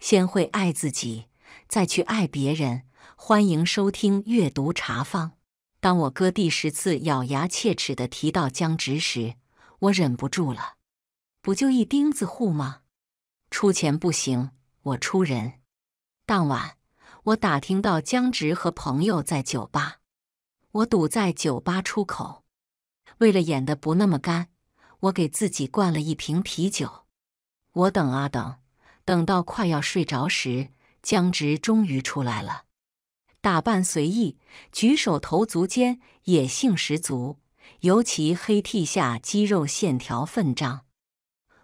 先会爱自己，再去爱别人。欢迎收听阅读茶坊。当我哥第十次咬牙切齿的提到江直时，我忍不住了。不就一钉子户吗？出钱不行，我出人。当晚，我打听到江直和朋友在酒吧，我堵在酒吧出口。为了演的不那么干，我给自己灌了一瓶啤酒。我等啊等。等到快要睡着时，江直终于出来了。打扮随意，举手投足间野性十足，尤其黑 T 下肌肉线条分张，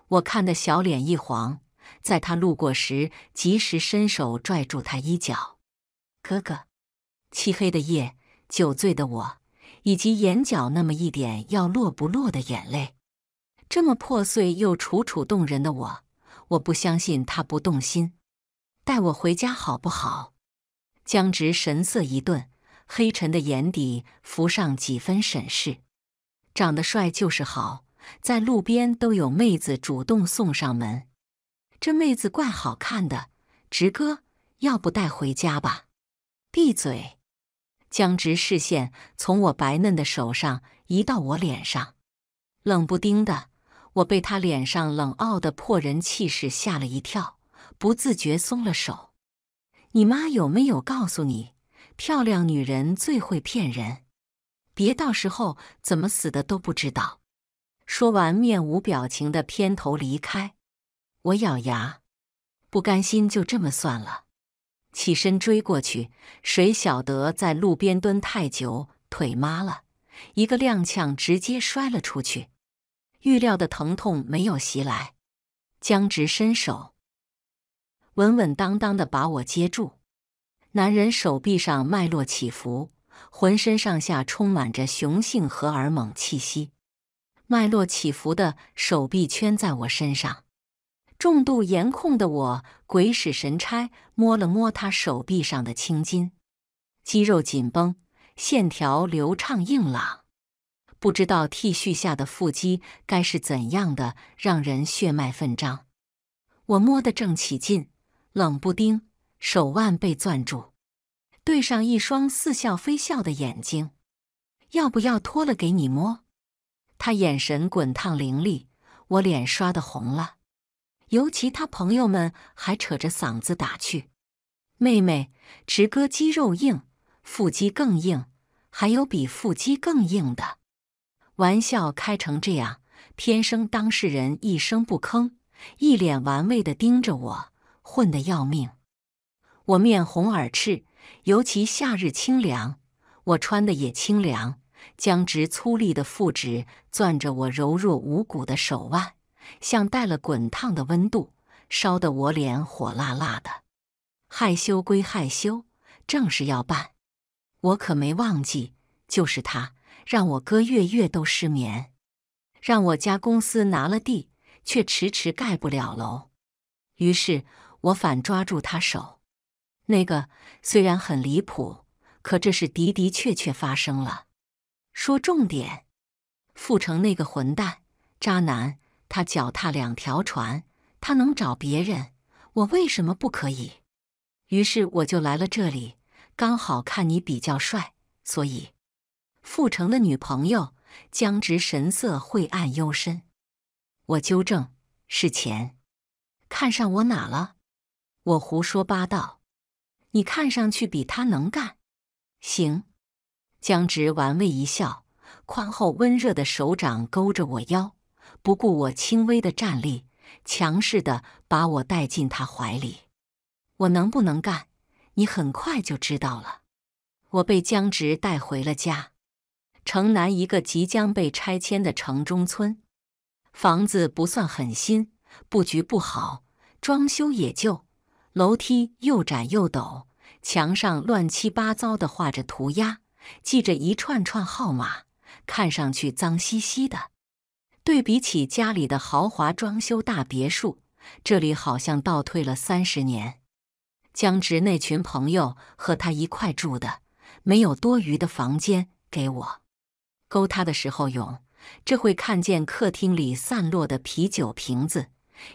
我看的小脸一黄。在他路过时，及时伸手拽住他衣角：“哥哥。”漆黑的夜，酒醉的我，以及眼角那么一点要落不落的眼泪，这么破碎又楚楚动人的我。我不相信他不动心，带我回家好不好？江直神色一顿，黑沉的眼底浮上几分审视。长得帅就是好，在路边都有妹子主动送上门。这妹子怪好看的，直哥，要不带回家吧？闭嘴！江直视线从我白嫩的手上移到我脸上，冷不丁的。我被他脸上冷傲的破人气势吓了一跳，不自觉松了手。你妈有没有告诉你，漂亮女人最会骗人？别到时候怎么死的都不知道。说完，面无表情的偏头离开。我咬牙，不甘心就这么算了，起身追过去。谁晓得在路边蹲太久，腿麻了，一个踉跄，直接摔了出去。预料的疼痛没有袭来，僵直伸手，稳稳当当的把我接住。男人手臂上脉络起伏，浑身上下充满着雄性荷尔蒙气息，脉络起伏的手臂圈在我身上。重度颜控的我，鬼使神差摸了摸他手臂上的青筋，肌肉紧绷，线条流畅硬朗。不知道 T 恤下的腹肌该是怎样的，让人血脉奋张。我摸得正起劲，冷不丁手腕被攥住，对上一双似笑非笑的眼睛。要不要脱了给你摸？他眼神滚烫凌厉，我脸刷的红了。尤其他朋友们还扯着嗓子打趣：“妹妹，池哥肌肉硬，腹肌更硬，还有比腹肌更硬的。”玩笑开成这样，偏生当事人一声不吭，一脸玩味的盯着我，混得要命。我面红耳赤，尤其夏日清凉，我穿的也清凉。僵直粗粝的腹指攥着我柔弱无骨的手腕，像带了滚烫的温度，烧得我脸火辣辣的。害羞归害羞，正事要办，我可没忘记，就是他。让我哥月月都失眠，让我家公司拿了地却迟迟盖不了楼。于是，我反抓住他手。那个虽然很离谱，可这是的的确确发生了。说重点，傅成那个混蛋、渣男，他脚踏两条船，他能找别人，我为什么不可以？于是我就来了这里，刚好看你比较帅，所以。傅成的女朋友江直神色晦暗幽深。我纠正：“是钱。”看上我哪了？我胡说八道。你看上去比他能干。行。江直玩味一笑，宽厚温热的手掌勾着我腰，不顾我轻微的站立，强势的把我带进他怀里。我能不能干，你很快就知道了。我被江直带回了家。城南一个即将被拆迁的城中村，房子不算很新，布局不好，装修也就楼梯又窄又陡，墙上乱七八糟的画着涂鸦，记着一串串号码，看上去脏兮兮的。对比起家里的豪华装修大别墅，这里好像倒退了三十年。江直那群朋友和他一块住的，没有多余的房间给我。勾他的时候，涌，这会看见客厅里散落的啤酒瓶子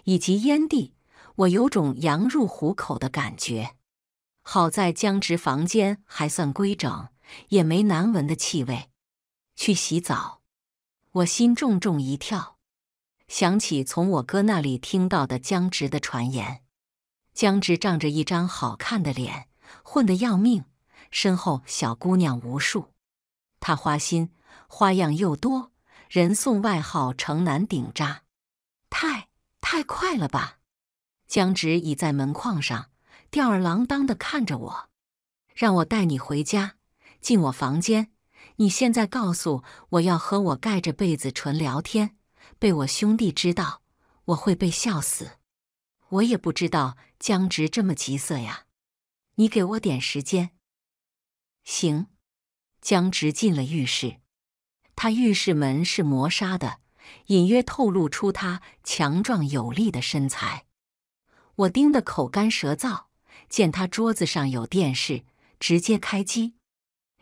以及烟蒂，我有种羊入虎口的感觉。好在江直房间还算规整，也没难闻的气味。去洗澡，我心重重一跳，想起从我哥那里听到的江直的传言：江直仗着一张好看的脸，混得要命，身后小姑娘无数，他花心。花样又多，人送外号“城南顶扎”。太太快了吧？江直倚在门框上，吊儿郎当的看着我，让我带你回家，进我房间。你现在告诉我要和我盖着被子纯聊天，被我兄弟知道，我会被笑死。我也不知道江直这么急色呀，你给我点时间。行，江直进了浴室。他浴室门是磨砂的，隐约透露出他强壮有力的身材。我盯得口干舌燥，见他桌子上有电视，直接开机。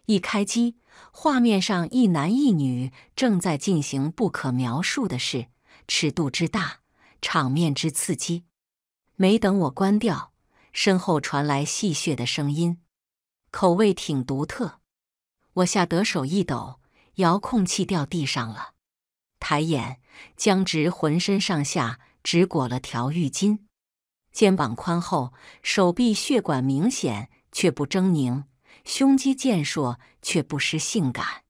一开机，画面上一男一女正在进行不可描述的事，尺度之大，场面之刺激。没等我关掉，身后传来戏谑的声音：“口味挺独特。”我吓得手一抖。遥控器掉地上了，抬眼，江直浑身上下只裹了条浴巾，肩膀宽厚，手臂血管明显却不狰狞，胸肌健硕却不失性感，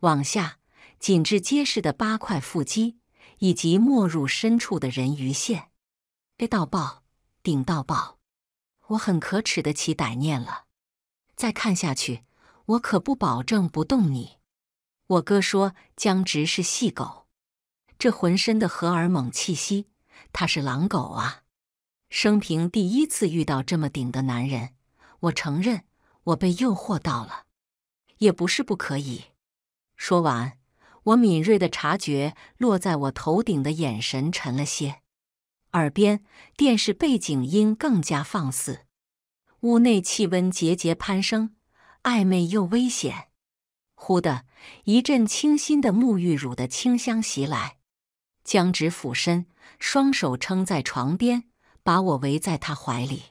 往下，紧致结实的八块腹肌，以及没入深处的人鱼线，被到爆，顶到爆，我很可耻的起歹念了，再看下去，我可不保证不动你。我哥说江直是细狗，这浑身的荷尔蒙气息，他是狼狗啊！生平第一次遇到这么顶的男人，我承认我被诱惑到了，也不是不可以。说完，我敏锐的察觉落在我头顶的眼神沉了些，耳边电视背景音更加放肆，屋内气温节节攀升，暧昧又危险。忽的一阵清新的沐浴乳的清香袭来，江直俯身，双手撑在床边，把我围在他怀里，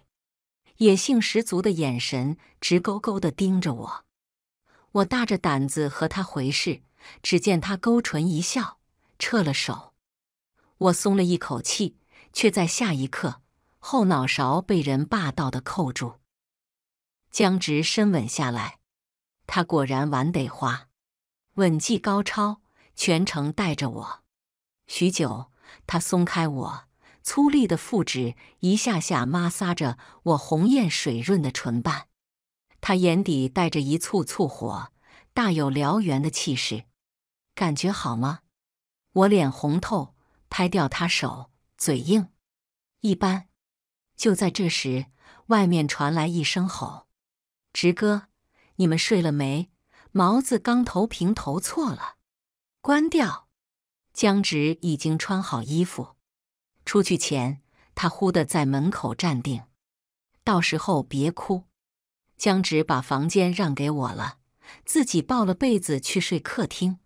野性十足的眼神直勾勾的盯着我。我大着胆子和他回事，只见他勾唇一笑，撤了手。我松了一口气，却在下一刻后脑勺被人霸道的扣住，江直深吻下来。他果然玩得花，吻技高超，全程带着我。许久，他松开我，粗粝的腹指一下下摩挲着我红艳水润的唇瓣。他眼底带着一簇簇火，大有燎原的气势。感觉好吗？我脸红透，拍掉他手，嘴硬，一般。就在这时，外面传来一声吼：“直哥！”你们睡了没？毛子刚投屏投错了，关掉。江直已经穿好衣服，出去前他忽的在门口站定，到时候别哭。江直把房间让给我了，自己抱了被子去睡客厅。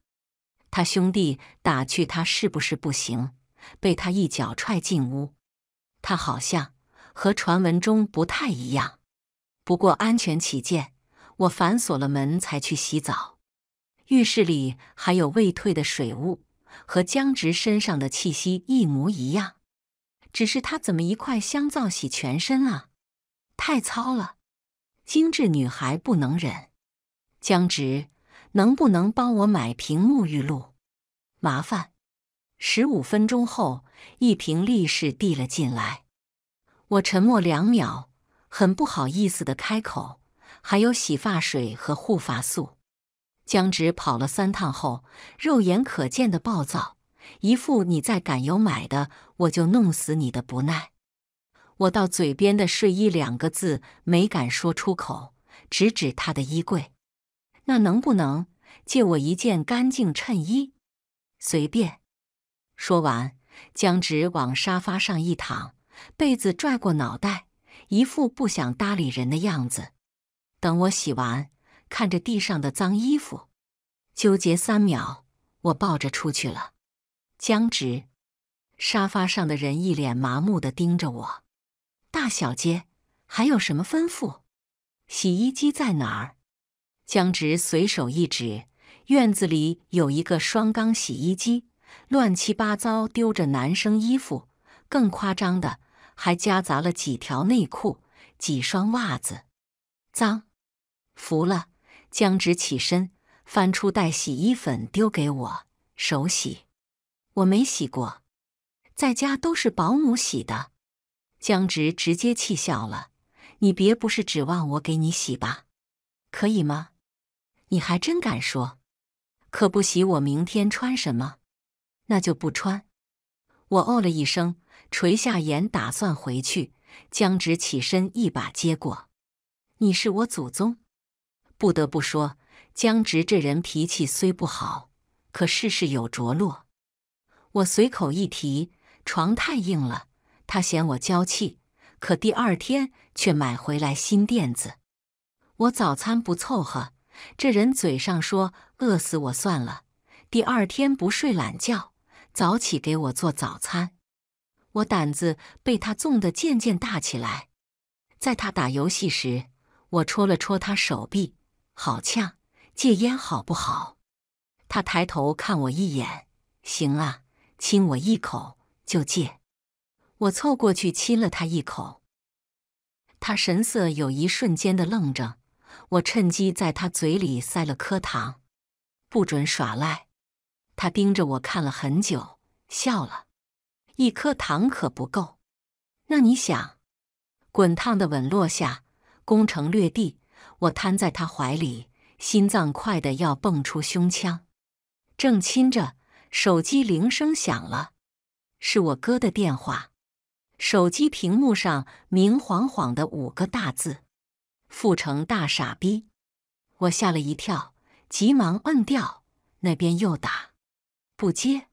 他兄弟打趣他是不是不行，被他一脚踹进屋。他好像和传闻中不太一样，不过安全起见。我反锁了门才去洗澡，浴室里还有未退的水雾，和江直身上的气息一模一样。只是他怎么一块香皂洗全身啊？太糙了，精致女孩不能忍。江直，能不能帮我买瓶沐浴露？麻烦。十五分钟后，一瓶力士递了进来。我沉默两秒，很不好意思的开口。还有洗发水和护发素。江直跑了三趟后，肉眼可见的暴躁，一副你再敢有买的，我就弄死你的不耐。我到嘴边的睡衣两个字没敢说出口，直指他的衣柜：“那能不能借我一件干净衬衣？随便。”说完，江直往沙发上一躺，被子拽过脑袋，一副不想搭理人的样子。等我洗完，看着地上的脏衣服，纠结三秒，我抱着出去了。江直，沙发上的人一脸麻木的盯着我。大小姐，还有什么吩咐？洗衣机在哪儿？江直随手一指，院子里有一个双缸洗衣机，乱七八糟丢着男生衣服，更夸张的还夹杂了几条内裤、几双袜子，脏。服了，江直起身，翻出袋洗衣粉丢给我，手洗。我没洗过，在家都是保姆洗的。江直直接气笑了：“你别不是指望我给你洗吧？可以吗？你还真敢说！可不洗，我明天穿什么？那就不穿。”我哦了一声，垂下眼，打算回去。江直起身，一把接过：“你是我祖宗！”不得不说，江直这人脾气虽不好，可事事有着落。我随口一提床太硬了，他嫌我娇气，可第二天却买回来新垫子。我早餐不凑合，这人嘴上说饿死我算了，第二天不睡懒觉，早起给我做早餐。我胆子被他纵得渐渐大起来，在他打游戏时，我戳了戳他手臂。好呛，戒烟好不好？他抬头看我一眼，行啊，亲我一口就戒。我凑过去亲了他一口，他神色有一瞬间的愣着，我趁机在他嘴里塞了颗糖，不准耍赖。他盯着我看了很久，笑了。一颗糖可不够，那你想？滚烫的吻落下，攻城略地。我瘫在他怀里，心脏快的要蹦出胸腔，正亲着，手机铃声响了，是我哥的电话。手机屏幕上明晃晃的五个大字：“傅成大傻逼。”我吓了一跳，急忙摁掉，那边又打，不接。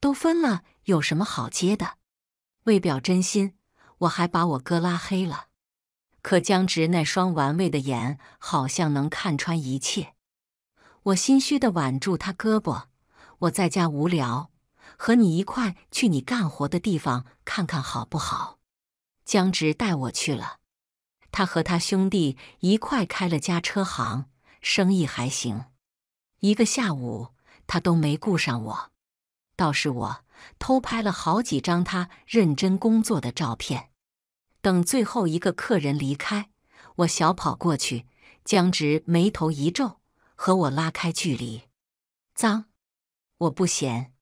都分了，有什么好接的？为表真心，我还把我哥拉黑了。可江直那双玩味的眼，好像能看穿一切。我心虚的挽住他胳膊，我在家无聊，和你一块去你干活的地方看看好不好？江直带我去了，他和他兄弟一块开了家车行，生意还行。一个下午他都没顾上我，倒是我偷拍了好几张他认真工作的照片。等最后一个客人离开，我小跑过去。江直眉头一皱，和我拉开距离。脏，我不嫌。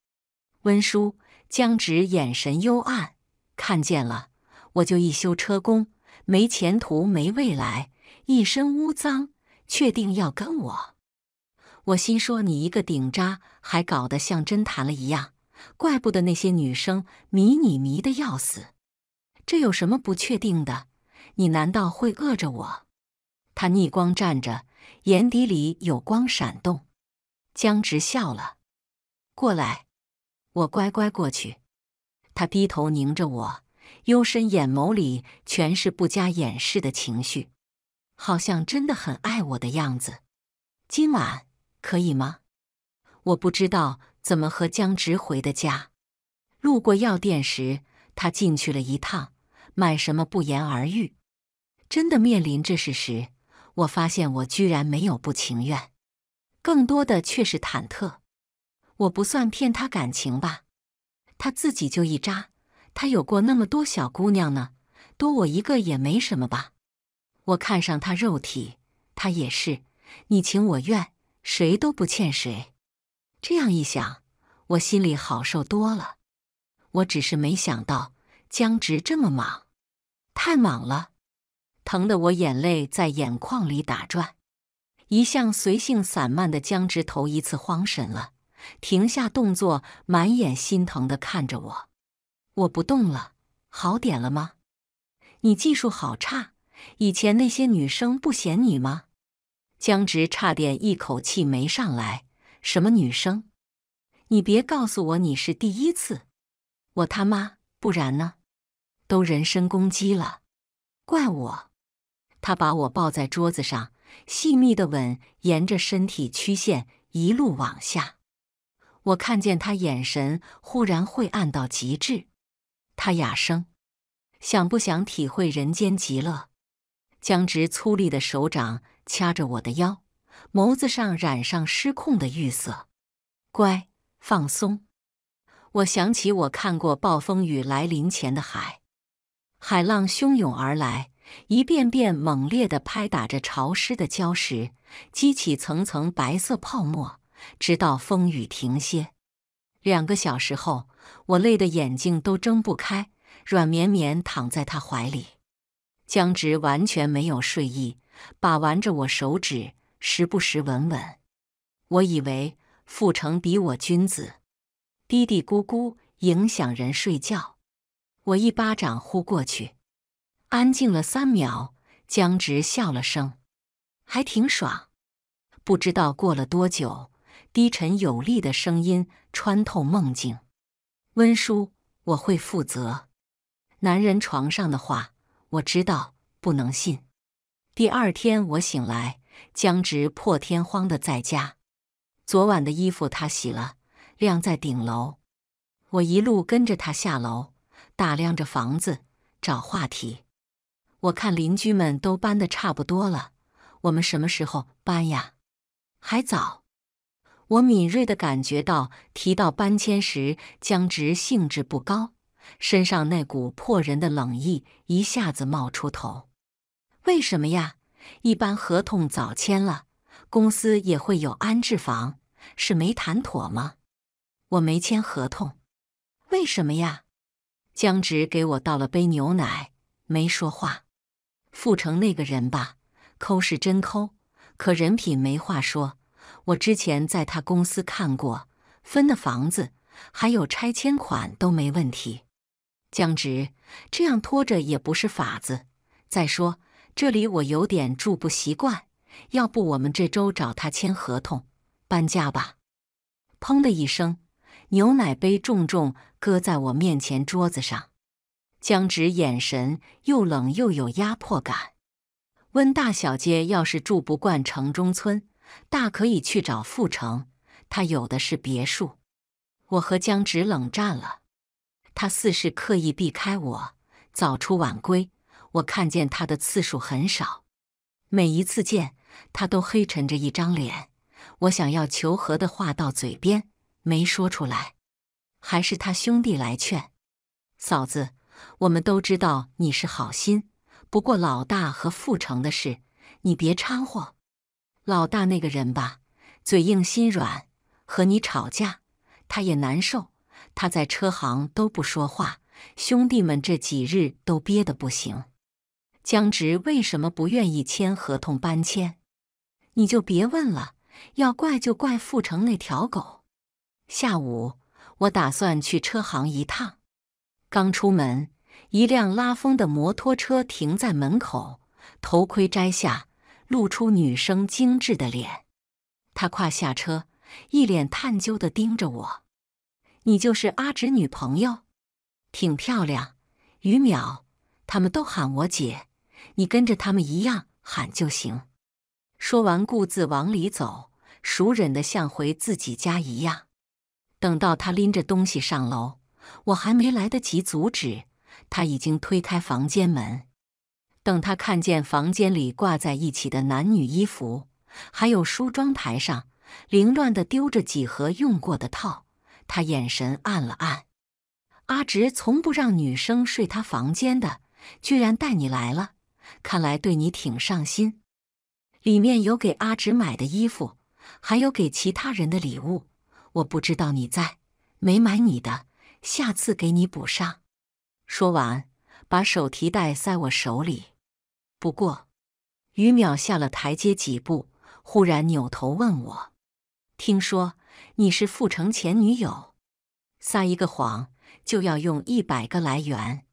温叔，江直眼神幽暗，看见了我就一修车工，没前途，没未来，一身污脏，确定要跟我？我心说你一个顶渣，还搞得像真谈了一样，怪不得那些女生迷你迷得要死。这有什么不确定的？你难道会饿着我？他逆光站着，眼底里有光闪动。江直笑了，过来，我乖乖过去。他低头凝着我，幽深眼眸里全是不加掩饰的情绪，好像真的很爱我的样子。今晚可以吗？我不知道怎么和江直回的家，路过药店时，他进去了一趟。买什么不言而喻，真的面临这事时，我发现我居然没有不情愿，更多的却是忐忑。我不算骗他感情吧，他自己就一渣，他有过那么多小姑娘呢，多我一个也没什么吧。我看上他肉体，他也是你情我愿，谁都不欠谁。这样一想，我心里好受多了。我只是没想到江直这么忙。太莽了，疼得我眼泪在眼眶里打转。一向随性散漫的江直头一次慌神了，停下动作，满眼心疼的看着我。我不动了，好点了吗？你技术好差，以前那些女生不嫌你吗？江直差点一口气没上来。什么女生？你别告诉我你是第一次，我他妈，不然呢？都人身攻击了，怪我！他把我抱在桌子上，细密的吻沿着身体曲线一路往下。我看见他眼神忽然晦暗到极致。他哑声：“想不想体会人间极乐？”江直粗粝的手掌掐着我的腰，眸子上染上失控的欲色。乖，放松。我想起我看过暴风雨来临前的海。海浪汹涌而来，一遍遍猛烈地拍打着潮湿的礁石，激起层层白色泡沫，直到风雨停歇。两个小时后，我累得眼睛都睁不开，软绵绵躺在他怀里。江直完全没有睡意，把玩着我手指，时不时吻吻。我以为傅成比我君子，嘀嘀咕咕影响人睡觉。我一巴掌呼过去，安静了三秒，江直笑了声，还挺爽。不知道过了多久，低沉有力的声音穿透梦境：“温叔，我会负责。”男人床上的话，我知道不能信。第二天我醒来，江直破天荒的在家。昨晚的衣服他洗了，晾在顶楼。我一路跟着他下楼。打量着房子，找话题。我看邻居们都搬的差不多了，我们什么时候搬呀？还早。我敏锐的感觉到，提到搬迁时，江直兴致不高，身上那股破人的冷意一下子冒出头。为什么呀？一般合同早签了，公司也会有安置房，是没谈妥吗？我没签合同。为什么呀？江直给我倒了杯牛奶，没说话。傅成那个人吧，抠是真抠，可人品没话说。我之前在他公司看过分的房子，还有拆迁款都没问题。江直，这样拖着也不是法子。再说这里我有点住不习惯，要不我们这周找他签合同，搬家吧。砰的一声，牛奶杯重重。搁在我面前桌子上，江直眼神又冷又有压迫感。温大小姐要是住不惯城中村，大可以去找傅成，他有的是别墅。我和江直冷战了，他似是刻意避开我，早出晚归，我看见他的次数很少。每一次见，他都黑沉着一张脸。我想要求和的话到嘴边，没说出来。还是他兄弟来劝嫂子，我们都知道你是好心，不过老大和傅成的事，你别掺和。老大那个人吧，嘴硬心软，和你吵架他也难受。他在车行都不说话，兄弟们这几日都憋得不行。江直为什么不愿意签合同搬迁？你就别问了，要怪就怪傅成那条狗。下午。我打算去车行一趟。刚出门，一辆拉风的摩托车停在门口，头盔摘下，露出女生精致的脸。她跨下车，一脸探究的盯着我：“你就是阿直女朋友？挺漂亮。”于淼，他们都喊我姐，你跟着他们一样喊就行。说完，顾自往里走，熟稔的像回自己家一样。等到他拎着东西上楼，我还没来得及阻止，他已经推开房间门。等他看见房间里挂在一起的男女衣服，还有梳妆台上凌乱的丢着几盒用过的套，他眼神暗了暗。阿直从不让女生睡他房间的，居然带你来了，看来对你挺上心。里面有给阿直买的衣服，还有给其他人的礼物。我不知道你在没买你的，下次给你补上。说完，把手提袋塞我手里。不过，于淼下了台阶几步，忽然扭头问我：“听说你是傅成前女友，撒一个谎就要用一百个来圆。”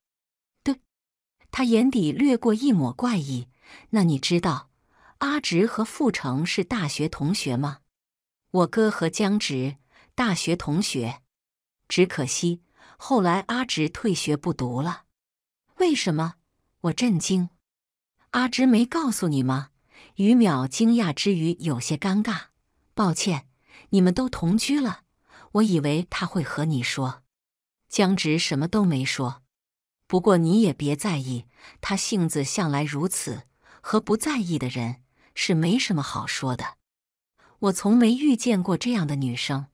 对他眼底掠过一抹怪异。那你知道阿直和傅成是大学同学吗？我哥和江直。大学同学，只可惜后来阿直退学不读了。为什么？我震惊。阿直没告诉你吗？于淼惊讶之余有些尴尬。抱歉，你们都同居了，我以为他会和你说。江直什么都没说。不过你也别在意，他性子向来如此，和不在意的人是没什么好说的。我从没遇见过这样的女生。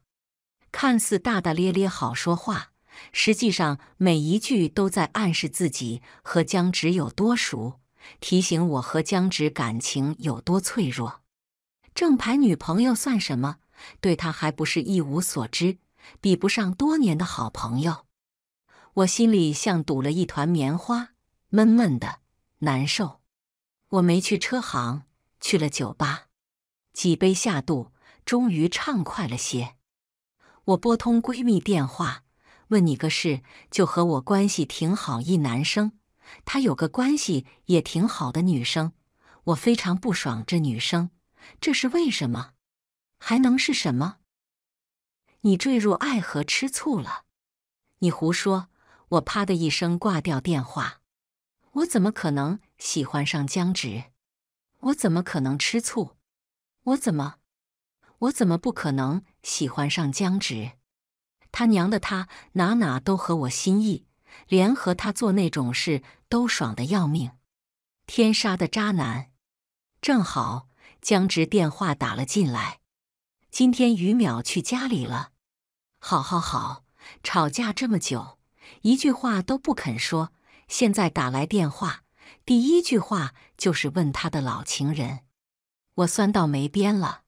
看似大大咧咧、好说话，实际上每一句都在暗示自己和江直有多熟，提醒我和江直感情有多脆弱。正牌女朋友算什么？对他还不是一无所知，比不上多年的好朋友。我心里像堵了一团棉花，闷闷的，难受。我没去车行，去了酒吧，几杯下肚，终于畅快了些。我拨通闺蜜电话，问你个事：就和我关系挺好一男生，他有个关系也挺好的女生，我非常不爽这女生，这是为什么？还能是什么？你坠入爱河吃醋了？你胡说！我啪的一声挂掉电话。我怎么可能喜欢上江直？我怎么可能吃醋？我怎么？我怎么不可能？喜欢上江直，他娘的，他哪哪都合我心意，连和他做那种事都爽的要命。天杀的渣男！正好江直电话打了进来，今天于淼去家里了。好，好，好，吵架这么久，一句话都不肯说，现在打来电话，第一句话就是问他的老情人，我酸到没边了。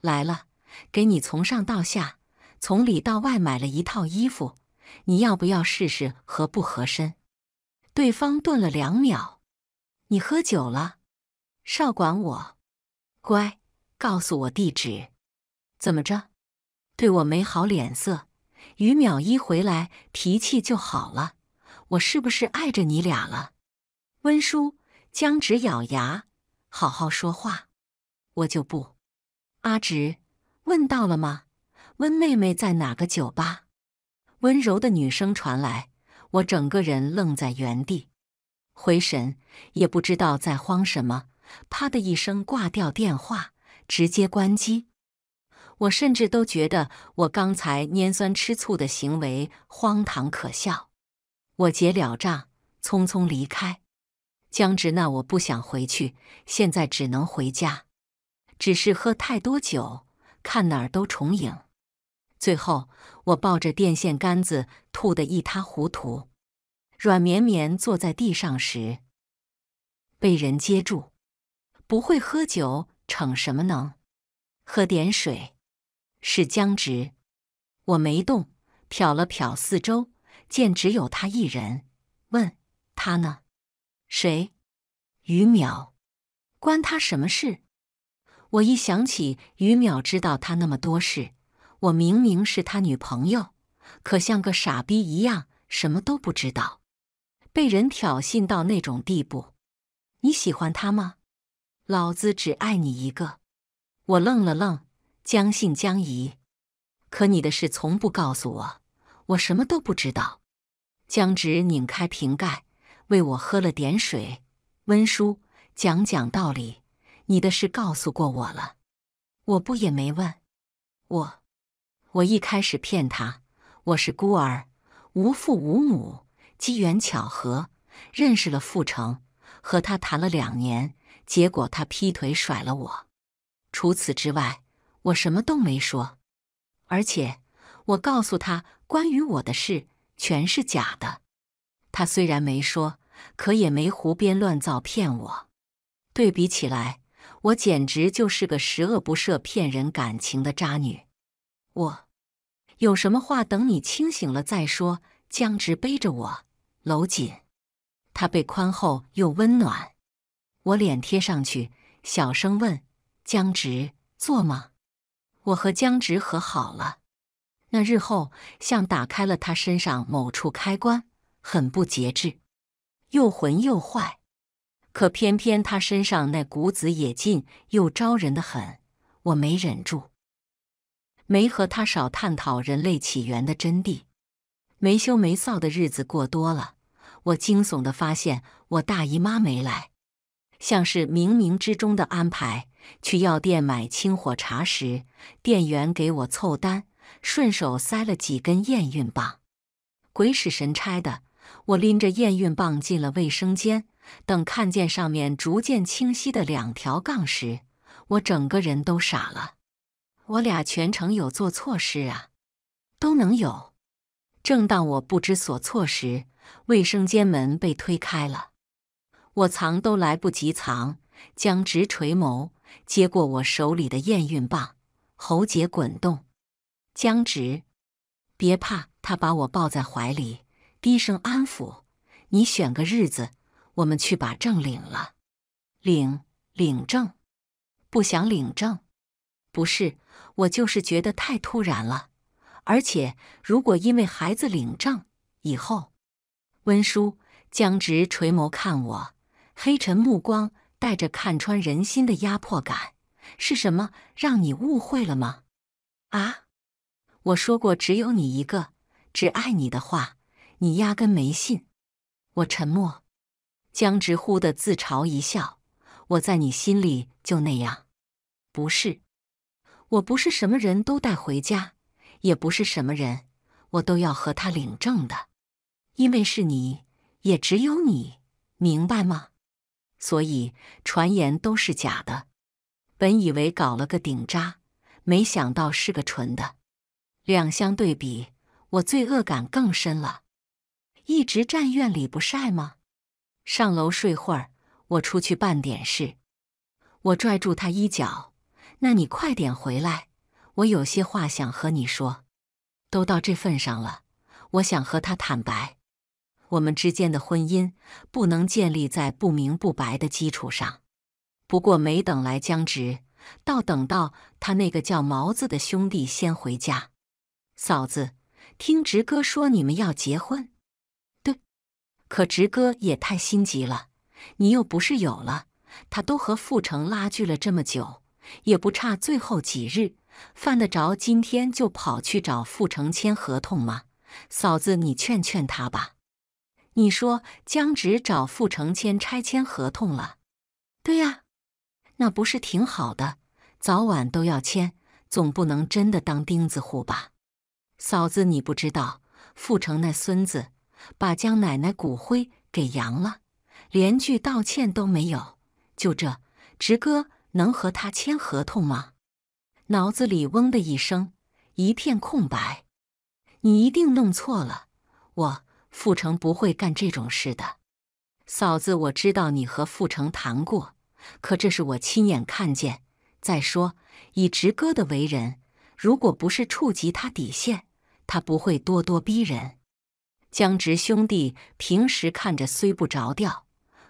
来了。给你从上到下，从里到外买了一套衣服，你要不要试试合不合身？对方顿了两秒，你喝酒了，少管我，乖，告诉我地址，怎么着？对我没好脸色，于淼一回来脾气就好了，我是不是碍着你俩了？温叔江直咬牙，好好说话，我就不，阿直。问到了吗？温妹妹在哪个酒吧？温柔的女声传来，我整个人愣在原地，回神也不知道在慌什么。啪的一声挂掉电话，直接关机。我甚至都觉得我刚才拈酸吃醋的行为荒唐可笑。我结了账，匆匆离开。江直，那我不想回去，现在只能回家。只是喝太多酒。看哪儿都重影，最后我抱着电线杆子吐得一塌糊涂，软绵绵坐在地上时，被人接住。不会喝酒，逞什么能？喝点水。是僵直，我没动，瞟了瞟四周，见只有他一人，问他呢？谁？于淼。关他什么事？我一想起于淼知道他那么多事，我明明是他女朋友，可像个傻逼一样什么都不知道，被人挑衅到那种地步。你喜欢他吗？老子只爱你一个。我愣了愣，将信将疑。可你的事从不告诉我，我什么都不知道。江直拧开瓶盖，为我喝了点水。温叔，讲讲道理。你的事告诉过我了，我不也没问。我，我一开始骗他，我是孤儿，无父无母，机缘巧合认识了傅成，和他谈了两年，结果他劈腿甩了我。除此之外，我什么都没说，而且我告诉他关于我的事全是假的。他虽然没说，可也没胡编乱造骗我。对比起来。我简直就是个十恶不赦、骗人感情的渣女。我有什么话等你清醒了再说。江直背着我，搂紧他，背宽厚又温暖。我脸贴上去，小声问：“江直，做吗？”我和江直和好了，那日后像打开了他身上某处开关，很不节制，又浑又坏。可偏偏他身上那股子野劲又招人的很，我没忍住，没和他少探讨人类起源的真谛，没羞没臊的日子过多了，我惊悚的发现我大姨妈没来，像是冥冥之中的安排。去药店买清火茶时，店员给我凑单，顺手塞了几根验孕棒。鬼使神差的，我拎着验孕棒进了卫生间。等看见上面逐渐清晰的两条杠时，我整个人都傻了。我俩全程有做错事啊，都能有。正当我不知所措时，卫生间门被推开了，我藏都来不及藏，江直垂眸接过我手里的验孕棒，喉结滚动。江直，别怕，他把我抱在怀里，低声安抚：“你选个日子。”我们去把证领了，领领证，不想领证，不是，我就是觉得太突然了，而且如果因为孩子领证以后，温叔僵直垂眸看我，黑沉目光带着看穿人心的压迫感，是什么让你误会了吗？啊，我说过只有你一个，只爱你的话，你压根没信。我沉默。江直呼的自嘲一笑：“我在你心里就那样，不是？我不是什么人都带回家，也不是什么人我都要和他领证的，因为是你，也只有你，明白吗？所以传言都是假的。本以为搞了个顶渣，没想到是个纯的。两相对比，我罪恶感更深了。一直站院里不晒吗？”上楼睡会儿，我出去办点事。我拽住他衣角，那你快点回来，我有些话想和你说。都到这份上了，我想和他坦白，我们之间的婚姻不能建立在不明不白的基础上。不过没等来江直，倒等到他那个叫毛子的兄弟先回家。嫂子，听直哥说你们要结婚？可直哥也太心急了，你又不是有了，他都和傅成拉锯了这么久，也不差最后几日，犯得着今天就跑去找傅成签合同吗？嫂子，你劝劝他吧。你说江直找傅成签拆迁合同了？对呀，那不是挺好的？早晚都要签，总不能真的当钉子户吧？嫂子，你不知道傅成那孙子。把江奶奶骨灰给扬了，连句道歉都没有。就这，直哥能和他签合同吗？脑子里嗡的一声，一片空白。你一定弄错了，我傅成不会干这种事的。嫂子，我知道你和傅成谈过，可这是我亲眼看见。再说，以直哥的为人，如果不是触及他底线，他不会咄咄逼人。江直兄弟平时看着虽不着调，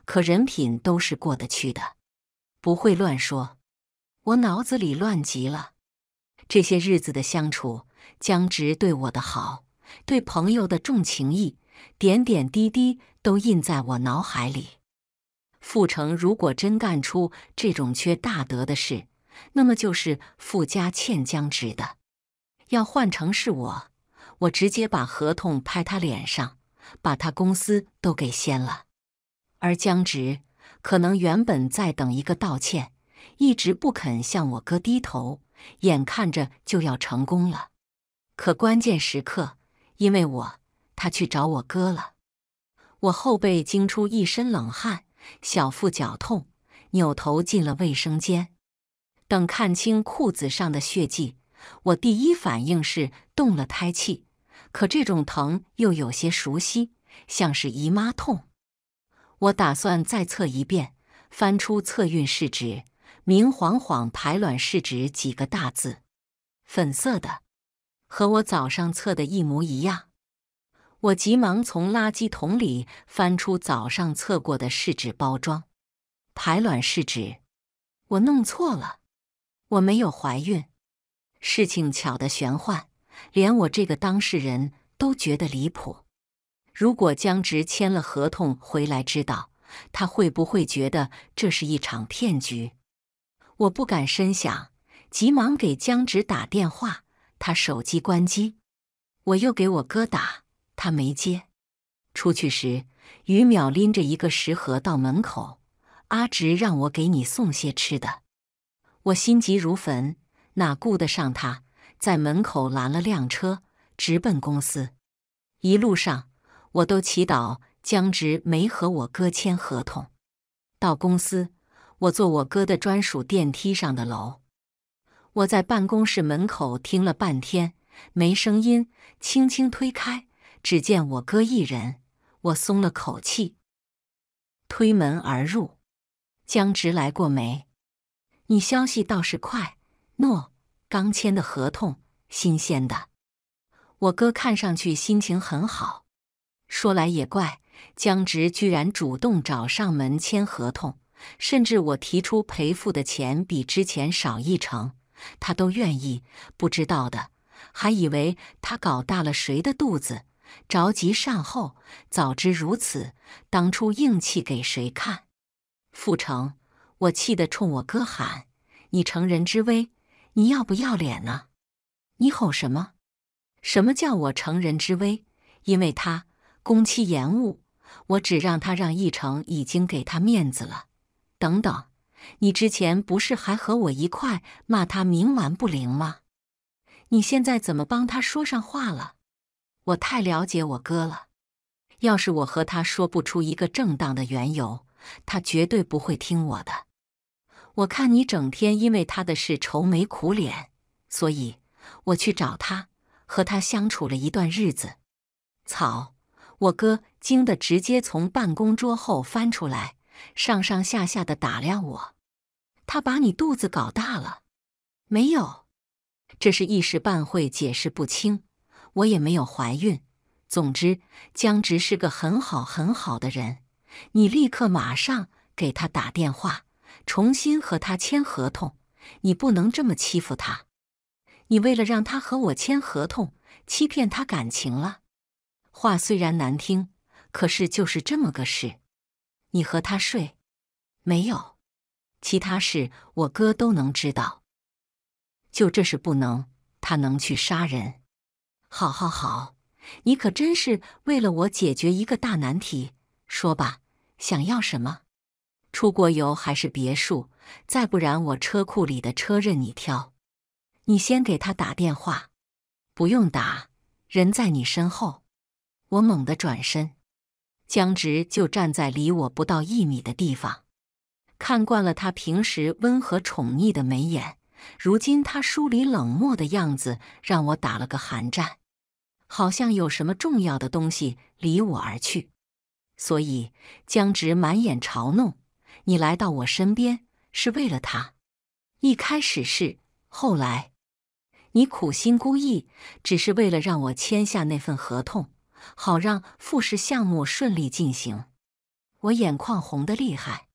可人品都是过得去的，不会乱说。我脑子里乱极了，这些日子的相处，江直对我的好，对朋友的重情义，点点滴滴都印在我脑海里。傅成如果真干出这种缺大德的事，那么就是傅家欠江直的。要换成是我。我直接把合同拍他脸上，把他公司都给掀了。而江直可能原本在等一个道歉，一直不肯向我哥低头，眼看着就要成功了，可关键时刻，因为我，他去找我哥了。我后背惊出一身冷汗，小腹绞痛，扭头进了卫生间。等看清裤子上的血迹，我第一反应是动了胎气。可这种疼又有些熟悉，像是姨妈痛。我打算再测一遍，翻出测孕试纸，明晃晃“排卵试纸”几个大字，粉色的，和我早上测的一模一样。我急忙从垃圾桶里翻出早上测过的试纸包装，“排卵试纸”，我弄错了，我没有怀孕。事情巧的玄幻。连我这个当事人都觉得离谱。如果江直签了合同回来，知道他会不会觉得这是一场骗局？我不敢深想，急忙给江直打电话，他手机关机。我又给我哥打，他没接。出去时，于淼拎着一个食盒到门口，阿直让我给你送些吃的。我心急如焚，哪顾得上他。在门口拦了辆车，直奔公司。一路上，我都祈祷江直没和我哥签合同。到公司，我坐我哥的专属电梯上的楼。我在办公室门口听了半天，没声音，轻轻推开，只见我哥一人，我松了口气，推门而入。江直来过没？你消息倒是快。诺。刚签的合同，新鲜的。我哥看上去心情很好。说来也怪，江直居然主动找上门签合同，甚至我提出赔付的钱比之前少一成，他都愿意。不知道的还以为他搞大了谁的肚子，着急善后。早知如此，当初硬气给谁看？傅成，我气得冲我哥喊：“你乘人之危！”你要不要脸呢？你吼什么？什么叫我乘人之危？因为他工期延误，我只让他让一成已经给他面子了。等等，你之前不是还和我一块骂他冥顽不灵吗？你现在怎么帮他说上话了？我太了解我哥了，要是我和他说不出一个正当的缘由，他绝对不会听我的。我看你整天因为他的事愁眉苦脸，所以我去找他，和他相处了一段日子。操！我哥惊得直接从办公桌后翻出来，上上下下的打量我。他把你肚子搞大了没有？这是一时半会解释不清。我也没有怀孕。总之，江直是个很好很好的人。你立刻马上给他打电话。重新和他签合同，你不能这么欺负他。你为了让他和我签合同，欺骗他感情了。话虽然难听，可是就是这么个事。你和他睡没有？其他事我哥都能知道。就这事不能，他能去杀人。好好好，你可真是为了我解决一个大难题。说吧，想要什么？出国游还是别墅？再不然，我车库里的车任你挑。你先给他打电话，不用打，人在你身后。我猛地转身，江直就站在离我不到一米的地方。看惯了他平时温和宠溺的眉眼，如今他疏离冷漠的样子让我打了个寒战，好像有什么重要的东西离我而去。所以，江直满眼嘲弄。你来到我身边是为了他，一开始是，后来你苦心孤诣，只是为了让我签下那份合同，好让复试项目顺利进行。我眼眶红得厉害，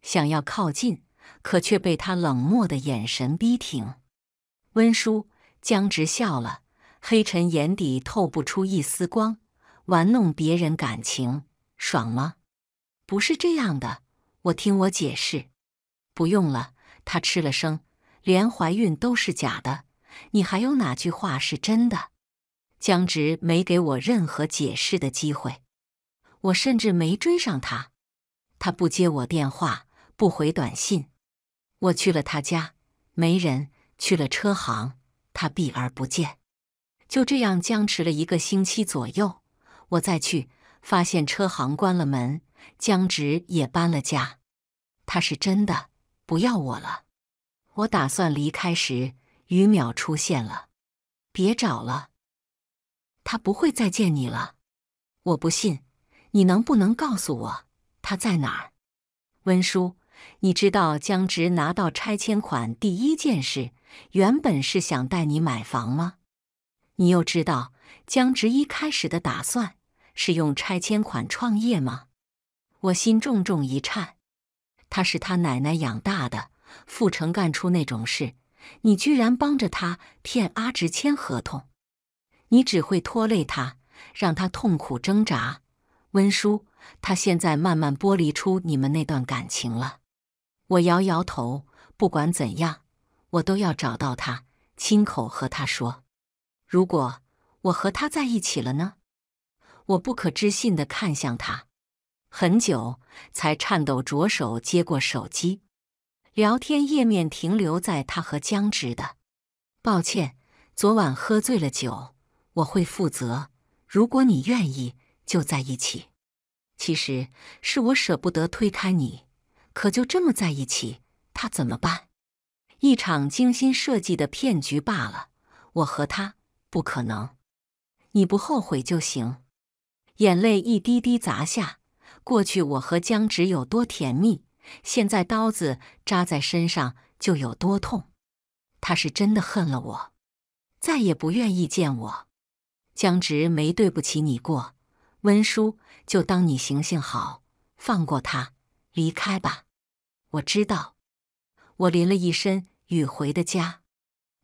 想要靠近，可却被他冷漠的眼神逼停。温叔僵直笑了，黑沉眼底透不出一丝光，玩弄别人感情爽吗？不是这样的。我听我解释，不用了。他吃了声，连怀孕都是假的。你还有哪句话是真的？江直没给我任何解释的机会。我甚至没追上他，他不接我电话，不回短信。我去了他家，没人；去了车行，他避而不见。就这样僵持了一个星期左右，我再去，发现车行关了门。江直也搬了家，他是真的不要我了。我打算离开时，于淼出现了。别找了，他不会再见你了。我不信，你能不能告诉我他在哪儿？温叔，你知道江直拿到拆迁款第一件事，原本是想带你买房吗？你又知道江直一开始的打算是用拆迁款创业吗？我心重重一颤，他是他奶奶养大的。傅成干出那种事，你居然帮着他骗阿直签合同，你只会拖累他，让他痛苦挣扎。温叔，他现在慢慢剥离出你们那段感情了。我摇摇头，不管怎样，我都要找到他，亲口和他说。如果我和他在一起了呢？我不可置信的看向他。很久才颤抖着手接过手机，聊天页面停留在他和江直的。抱歉，昨晚喝醉了酒，我会负责。如果你愿意，就在一起。其实是我舍不得推开你，可就这么在一起，他怎么办？一场精心设计的骗局罢了。我和他不可能。你不后悔就行。眼泪一滴滴砸下。过去我和江直有多甜蜜，现在刀子扎在身上就有多痛。他是真的恨了我，再也不愿意见我。江直没对不起你过，温叔，就当你行行好，放过他，离开吧。我知道，我淋了一身雨回的家，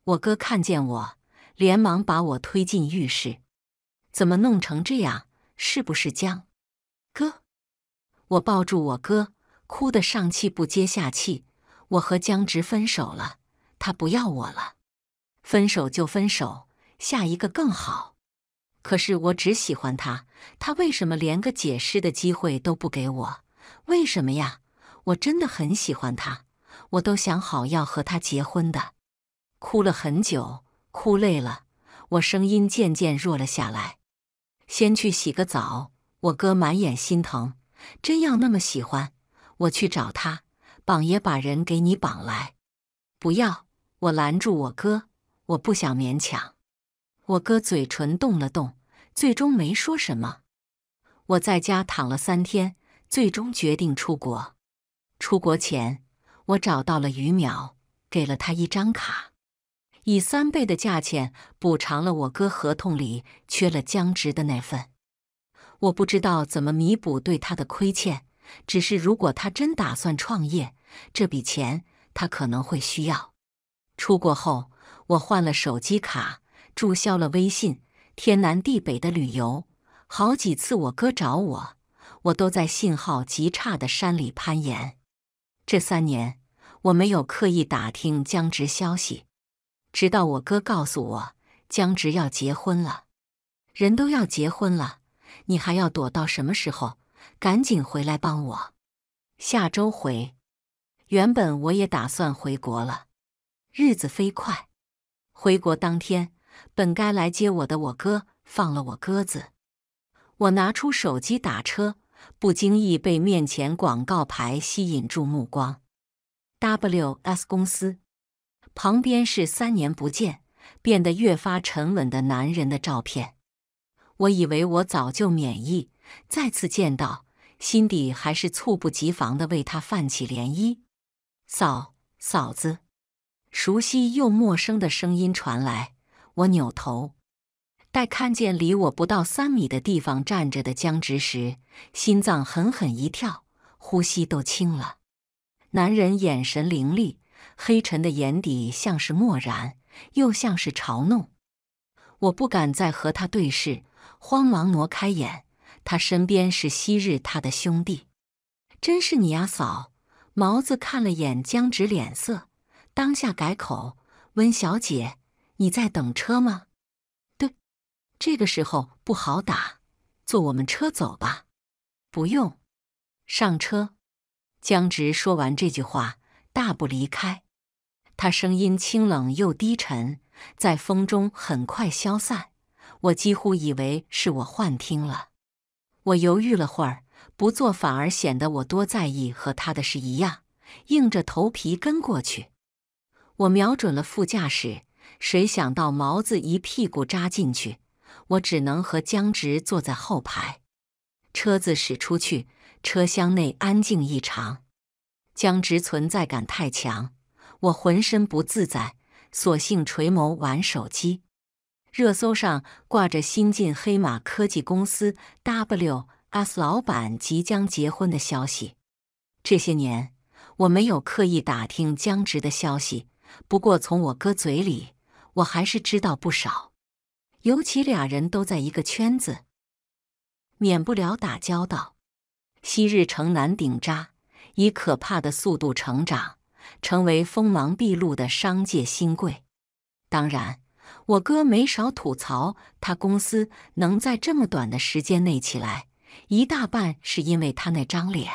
我哥看见我，连忙把我推进浴室。怎么弄成这样？是不是江哥？我抱住我哥，哭得上气不接下气。我和江直分手了，他不要我了。分手就分手，下一个更好。可是我只喜欢他，他为什么连个解释的机会都不给我？为什么呀？我真的很喜欢他，我都想好要和他结婚的。哭了很久，哭累了，我声音渐渐弱了下来。先去洗个澡。我哥满眼心疼。真要那么喜欢，我去找他，绑也把人给你绑来。不要，我拦住我哥，我不想勉强。我哥嘴唇动了动，最终没说什么。我在家躺了三天，最终决定出国。出国前，我找到了于淼，给了他一张卡，以三倍的价钱补偿了我哥合同里缺了江直的那份。我不知道怎么弥补对他的亏欠，只是如果他真打算创业，这笔钱他可能会需要。出国后，我换了手机卡，注销了微信。天南地北的旅游，好几次我哥找我，我都在信号极差的山里攀岩。这三年，我没有刻意打听江直消息，直到我哥告诉我江直要结婚了，人都要结婚了。你还要躲到什么时候？赶紧回来帮我！下周回。原本我也打算回国了，日子飞快。回国当天，本该来接我的我哥放了我鸽子。我拿出手机打车，不经意被面前广告牌吸引住目光。W S 公司旁边是三年不见变得越发沉稳的男人的照片。我以为我早就免疫，再次见到，心底还是猝不及防的为他泛起涟漪。嫂嫂子，熟悉又陌生的声音传来，我扭头，待看见离我不到三米的地方站着的江直时，心脏狠狠一跳，呼吸都轻了。男人眼神凌厉，黑沉的眼底像是漠然，又像是嘲弄。我不敢再和他对视。慌忙挪开眼，他身边是昔日他的兄弟，真是你呀，嫂！毛子看了眼江直脸色，当下改口：“温小姐，你在等车吗？”“对。”“这个时候不好打，坐我们车走吧。”“不用。”“上车。”江直说完这句话，大步离开。他声音清冷又低沉，在风中很快消散。我几乎以为是我幻听了，我犹豫了会儿，不做反而显得我多在意和他的事一样，硬着头皮跟过去。我瞄准了副驾驶，谁想到毛子一屁股扎进去，我只能和江直坐在后排。车子驶出去，车厢内安静异常，江直存在感太强，我浑身不自在，索性垂眸玩手机。热搜上挂着新晋黑马科技公司 W S 老板即将结婚的消息。这些年我没有刻意打听江直的消息，不过从我哥嘴里，我还是知道不少。尤其俩人都在一个圈子，免不了打交道。昔日城南顶扎，以可怕的速度成长，成为锋芒毕露的商界新贵。当然。我哥没少吐槽他公司能在这么短的时间内起来，一大半是因为他那张脸，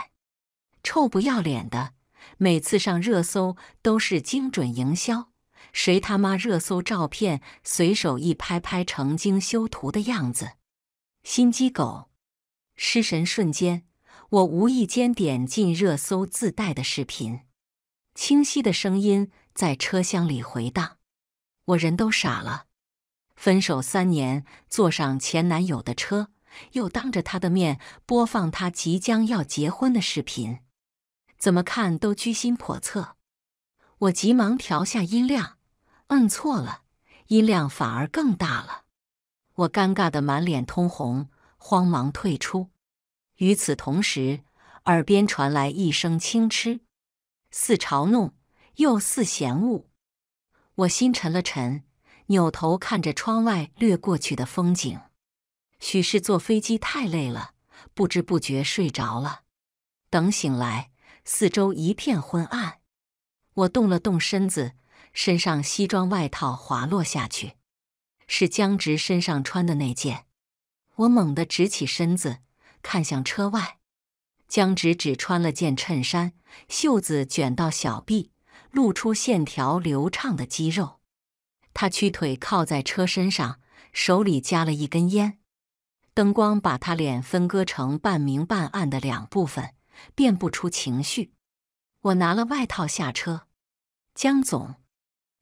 臭不要脸的，每次上热搜都是精准营销，谁他妈热搜照片随手一拍，拍成精修图的样子，心机狗。失神瞬间，我无意间点进热搜自带的视频，清晰的声音在车厢里回荡。我人都傻了，分手三年，坐上前男友的车，又当着他的面播放他即将要结婚的视频，怎么看都居心叵测。我急忙调下音量，摁错了，音量反而更大了。我尴尬的满脸通红，慌忙退出。与此同时，耳边传来一声轻嗤，似嘲弄，又似嫌恶。我心沉了沉，扭头看着窗外掠过去的风景。许是坐飞机太累了，不知不觉睡着了。等醒来，四周一片昏暗。我动了动身子，身上西装外套滑落下去，是江直身上穿的那件。我猛地直起身子，看向车外，江直只穿了件衬衫，袖子卷到小臂。露出线条流畅的肌肉，他屈腿靠在车身上，手里夹了一根烟。灯光把他脸分割成半明半暗的两部分，辨不出情绪。我拿了外套下车。江总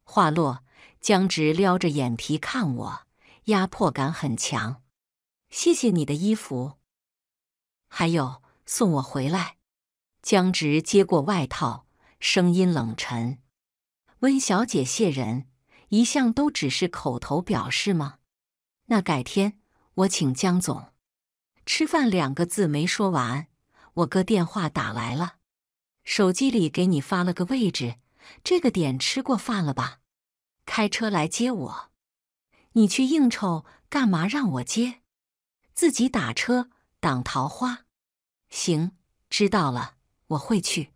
话落，江直撩着眼皮看我，压迫感很强。谢谢你的衣服，还有送我回来。江直接过外套。声音冷沉，温小姐谢人一向都只是口头表示吗？那改天我请江总吃饭，两个字没说完，我哥电话打来了，手机里给你发了个位置，这个点吃过饭了吧？开车来接我，你去应酬干嘛？让我接，自己打车挡桃花。行，知道了，我会去。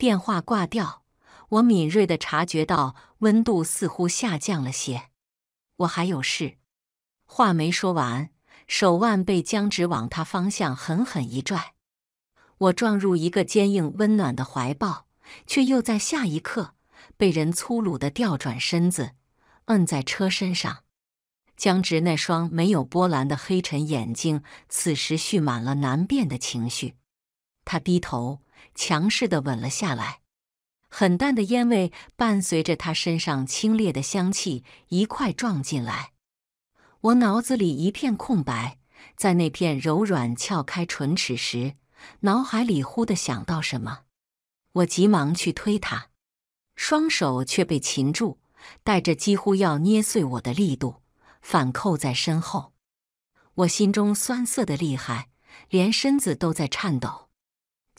电话挂掉，我敏锐的察觉到温度似乎下降了些。我还有事，话没说完，手腕被江直往他方向狠狠一拽，我撞入一个坚硬温暖的怀抱，却又在下一刻被人粗鲁的调转身子，摁在车身上。江直那双没有波澜的黑沉眼睛，此时蓄满了难辨的情绪。他低头。强势的吻了下来，很淡的烟味伴随着他身上清冽的香气一块撞进来，我脑子里一片空白。在那片柔软撬开唇齿时，脑海里忽地想到什么，我急忙去推他，双手却被擒住，带着几乎要捏碎我的力度，反扣在身后。我心中酸涩的厉害，连身子都在颤抖。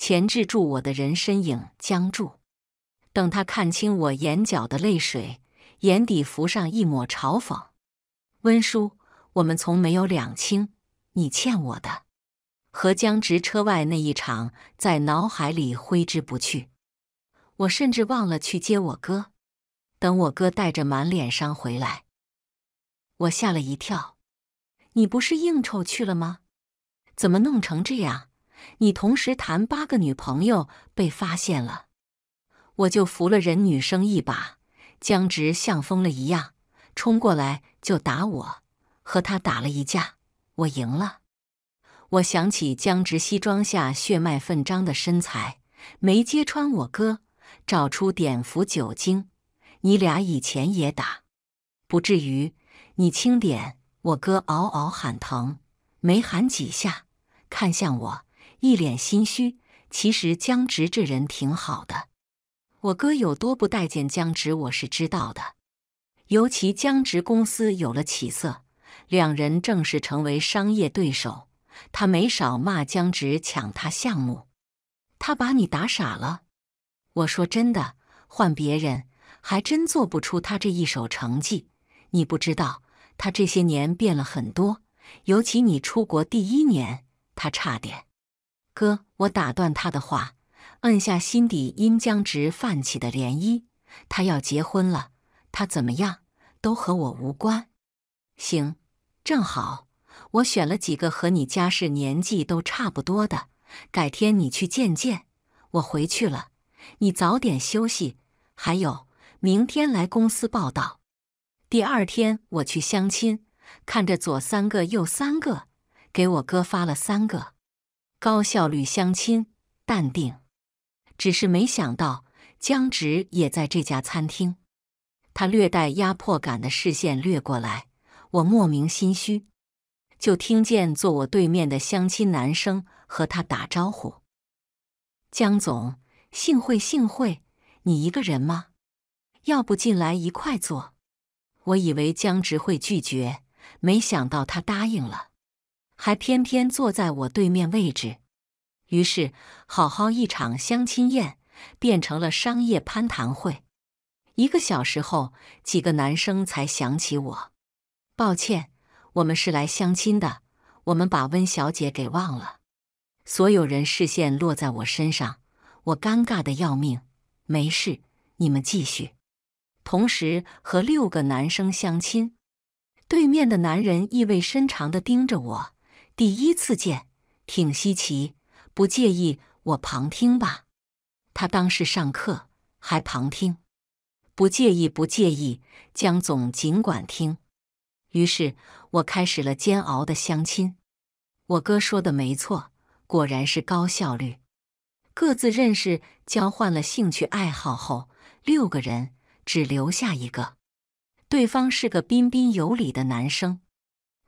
钳制住我的人身影僵住，等他看清我眼角的泪水，眼底浮上一抹嘲讽。温叔，我们从没有两清，你欠我的和江直车外那一场，在脑海里挥之不去。我甚至忘了去接我哥，等我哥带着满脸伤回来，我吓了一跳。你不是应酬去了吗？怎么弄成这样？你同时谈八个女朋友被发现了，我就扶了人女生一把，江直像疯了一样冲过来就打我，和他打了一架，我赢了。我想起江直西装下血脉奋张的身材，没揭穿我哥，找出碘伏酒精。你俩以前也打，不至于。你轻点，我哥嗷嗷喊疼，没喊几下，看向我。一脸心虚。其实江直这人挺好的，我哥有多不待见江直，我是知道的。尤其江直公司有了起色，两人正式成为商业对手，他没少骂江直抢他项目。他把你打傻了。我说真的，换别人还真做不出他这一手成绩。你不知道，他这些年变了很多，尤其你出国第一年，他差点。哥，我打断他的话，摁下心底因江直泛起的涟漪。他要结婚了，他怎么样都和我无关。行，正好我选了几个和你家世、年纪都差不多的，改天你去见见。我回去了，你早点休息。还有，明天来公司报道。第二天我去相亲，看着左三个右三个，给我哥发了三个。高效率相亲，淡定。只是没想到江直也在这家餐厅。他略带压迫感的视线掠过来，我莫名心虚。就听见坐我对面的相亲男生和他打招呼：“江总，幸会幸会，你一个人吗？要不进来一块坐？”我以为江直会拒绝，没想到他答应了。还偏偏坐在我对面位置，于是，好好一场相亲宴变成了商业攀谈会。一个小时后，几个男生才想起我，抱歉，我们是来相亲的，我们把温小姐给忘了。所有人视线落在我身上，我尴尬的要命。没事，你们继续。同时和六个男生相亲，对面的男人意味深长的盯着我。第一次见，挺稀奇，不介意我旁听吧？他当是上课，还旁听，不介意，不介意，江总尽管听。于是我开始了煎熬的相亲。我哥说的没错，果然是高效率。各自认识，交换了兴趣爱好后，六个人只留下一个。对方是个彬彬有礼的男生，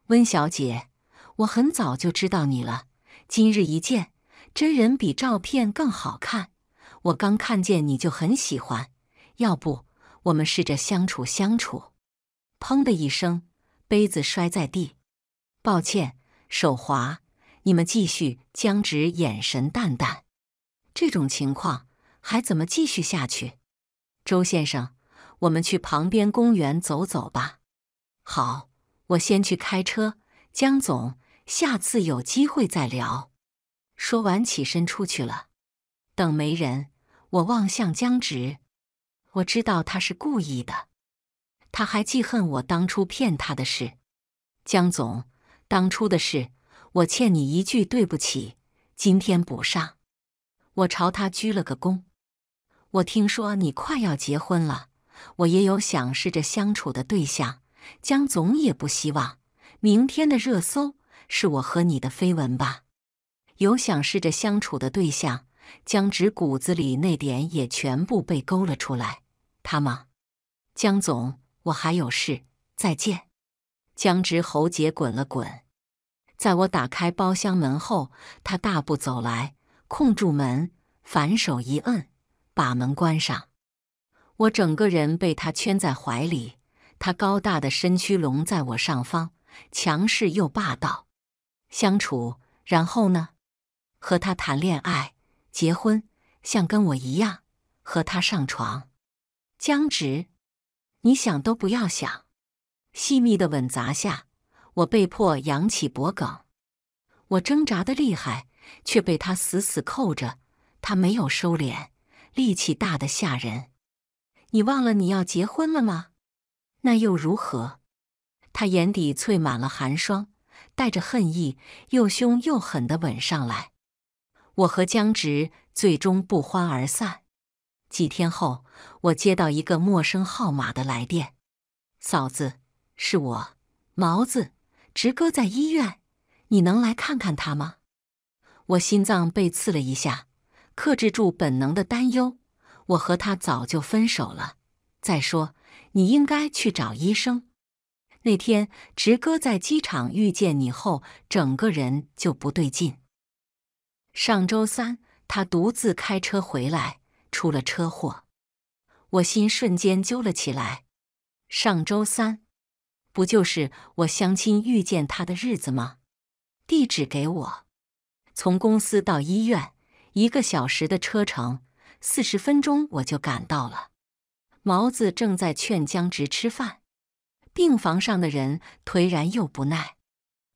温小姐。我很早就知道你了，今日一见，真人比照片更好看。我刚看见你就很喜欢，要不我们试着相处相处？砰的一声，杯子摔在地。抱歉，手滑。你们继续，江直眼神淡淡。这种情况还怎么继续下去？周先生，我们去旁边公园走走吧。好，我先去开车，江总。下次有机会再聊。说完，起身出去了。等没人，我望向江直，我知道他是故意的，他还记恨我当初骗他的事。江总，当初的事，我欠你一句对不起，今天补上。我朝他鞠了个躬。我听说你快要结婚了，我也有想试着相处的对象。江总也不希望明天的热搜。是我和你的绯闻吧？有想试着相处的对象，江直骨子里那点也全部被勾了出来。他吗？江总，我还有事，再见。江直喉结滚了滚，在我打开包厢门后，他大步走来，控住门，反手一摁，把门关上。我整个人被他圈在怀里，他高大的身躯笼在我上方，强势又霸道。相处，然后呢？和他谈恋爱、结婚，像跟我一样，和他上床。江直，你想都不要想。细密的吻砸下，我被迫扬起脖颈。我挣扎的厉害，却被他死死扣着。他没有收敛，力气大的吓人。你忘了你要结婚了吗？那又如何？他眼底淬满了寒霜。带着恨意，又凶又狠的吻上来。我和江直最终不欢而散。几天后，我接到一个陌生号码的来电：“嫂子，是我，毛子，直哥在医院，你能来看看他吗？”我心脏被刺了一下，克制住本能的担忧。我和他早就分手了。再说，你应该去找医生。那天直哥在机场遇见你后，整个人就不对劲。上周三他独自开车回来，出了车祸，我心瞬间揪了起来。上周三，不就是我相亲遇见他的日子吗？地址给我，从公司到医院一个小时的车程，四十分钟我就赶到了。毛子正在劝江直吃饭。病房上的人颓然又不耐。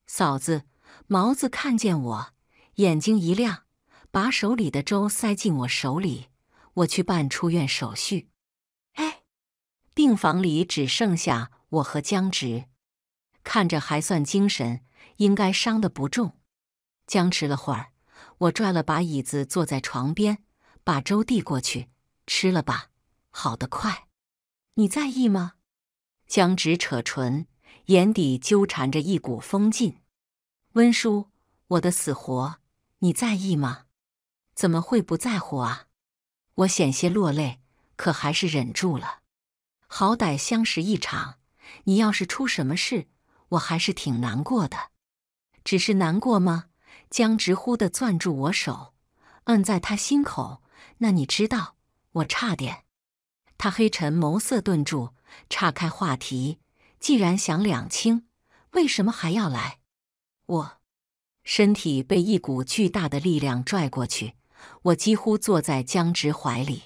嫂子，毛子看见我，眼睛一亮，把手里的粥塞进我手里。我去办出院手续。哎，病房里只剩下我和江直，看着还算精神，应该伤的不重。僵持了会儿，我拽了把椅子坐在床边，把粥递过去，吃了吧，好的快。你在意吗？江直扯唇，眼底纠缠着一股风劲。温叔，我的死活你在意吗？怎么会不在乎啊？我险些落泪，可还是忍住了。好歹相识一场，你要是出什么事，我还是挺难过的。只是难过吗？江直忽地攥住我手，摁在他心口。那你知道，我差点。他黑沉眸色顿住。岔开话题，既然想两清，为什么还要来？我身体被一股巨大的力量拽过去，我几乎坐在江直怀里，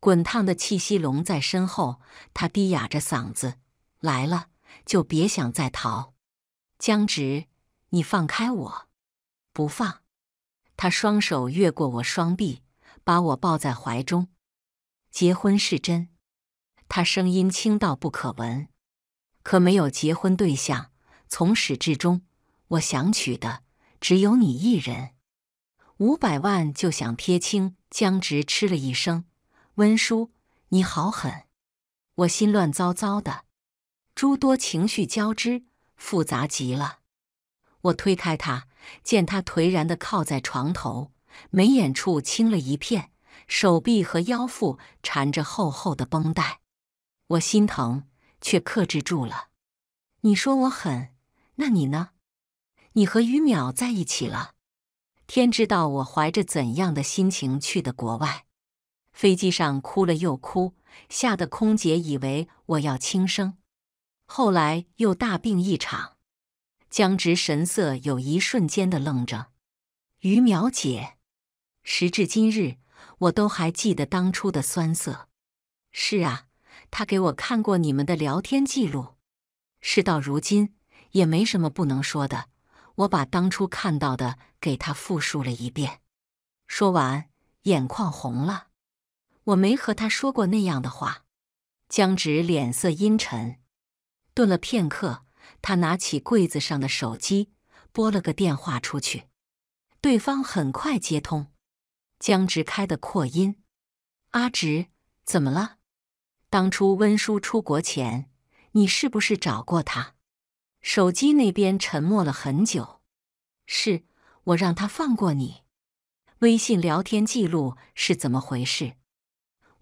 滚烫的气息笼在身后。他低哑着嗓子：“来了就别想再逃。”江直，你放开我！不放。他双手越过我双臂，把我抱在怀中。结婚是真。他声音轻到不可闻，可没有结婚对象。从始至终，我想娶的只有你一人。五百万就想撇清，江直吃了一声：“温叔，你好狠！”我心乱糟糟的，诸多情绪交织，复杂极了。我推开他，见他颓然的靠在床头，眉眼处青了一片，手臂和腰腹缠着厚厚的绷带。我心疼，却克制住了。你说我狠，那你呢？你和于淼在一起了。天知道我怀着怎样的心情去的国外。飞机上哭了又哭，吓得空姐以为我要轻生。后来又大病一场。江直神色有一瞬间的愣着。于淼姐，时至今日，我都还记得当初的酸涩。是啊。他给我看过你们的聊天记录，事到如今也没什么不能说的。我把当初看到的给他复述了一遍，说完眼眶红了。我没和他说过那样的话。江直脸色阴沉，顿了片刻，他拿起柜子上的手机拨了个电话出去。对方很快接通，江直开的扩音：“阿直，怎么了？”当初温叔出国前，你是不是找过他？手机那边沉默了很久。是我让他放过你。微信聊天记录是怎么回事？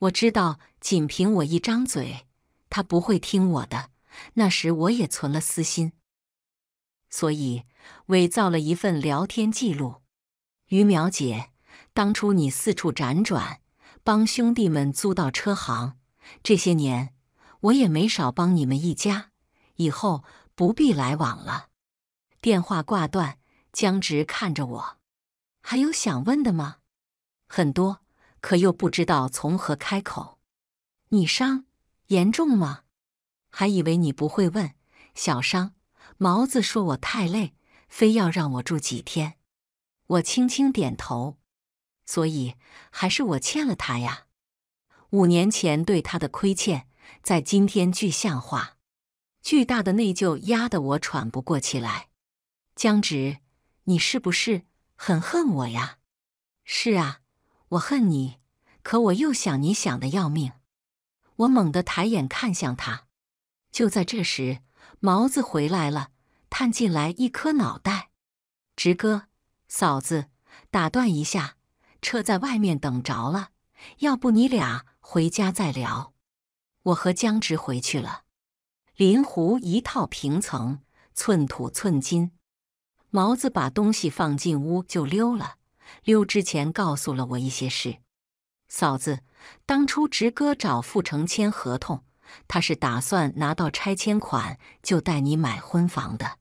我知道，仅凭我一张嘴，他不会听我的。那时我也存了私心，所以伪造了一份聊天记录。于苗姐，当初你四处辗转，帮兄弟们租到车行。这些年我也没少帮你们一家，以后不必来往了。电话挂断，江直看着我，还有想问的吗？很多，可又不知道从何开口。你伤严重吗？还以为你不会问。小伤。毛子说我太累，非要让我住几天。我轻轻点头。所以还是我欠了他呀。五年前对他的亏欠，在今天具象化，巨大的内疚压得我喘不过气来。江直，你是不是很恨我呀？是啊，我恨你，可我又想你想的要命。我猛地抬眼看向他，就在这时，毛子回来了，探进来一颗脑袋。直哥，嫂子，打断一下，车在外面等着了，要不你俩。回家再聊。我和江直回去了。临湖一套平层，寸土寸金。毛子把东西放进屋就溜了。溜之前告诉了我一些事。嫂子，当初直哥找富成签合同，他是打算拿到拆迁款就带你买婚房的。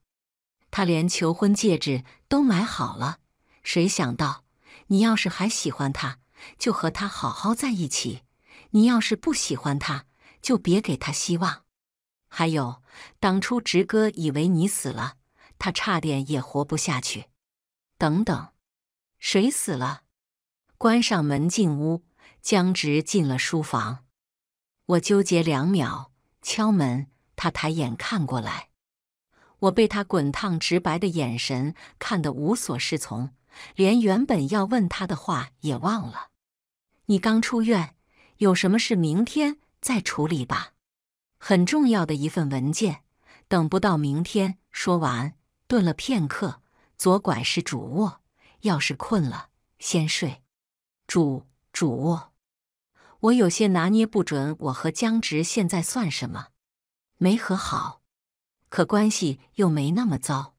他连求婚戒指都买好了。谁想到，你要是还喜欢他，就和他好好在一起。你要是不喜欢他，就别给他希望。还有，当初直哥以为你死了，他差点也活不下去。等等，谁死了？关上门，进屋，江直进了书房。我纠结两秒，敲门，他抬眼看过来，我被他滚烫直白的眼神看得无所适从，连原本要问他的话也忘了。你刚出院。有什么事明天再处理吧，很重要的一份文件，等不到明天。说完，顿了片刻，左拐是主卧，要是困了先睡。主主卧，我有些拿捏不准，我和江直现在算什么？没和好，可关系又没那么糟，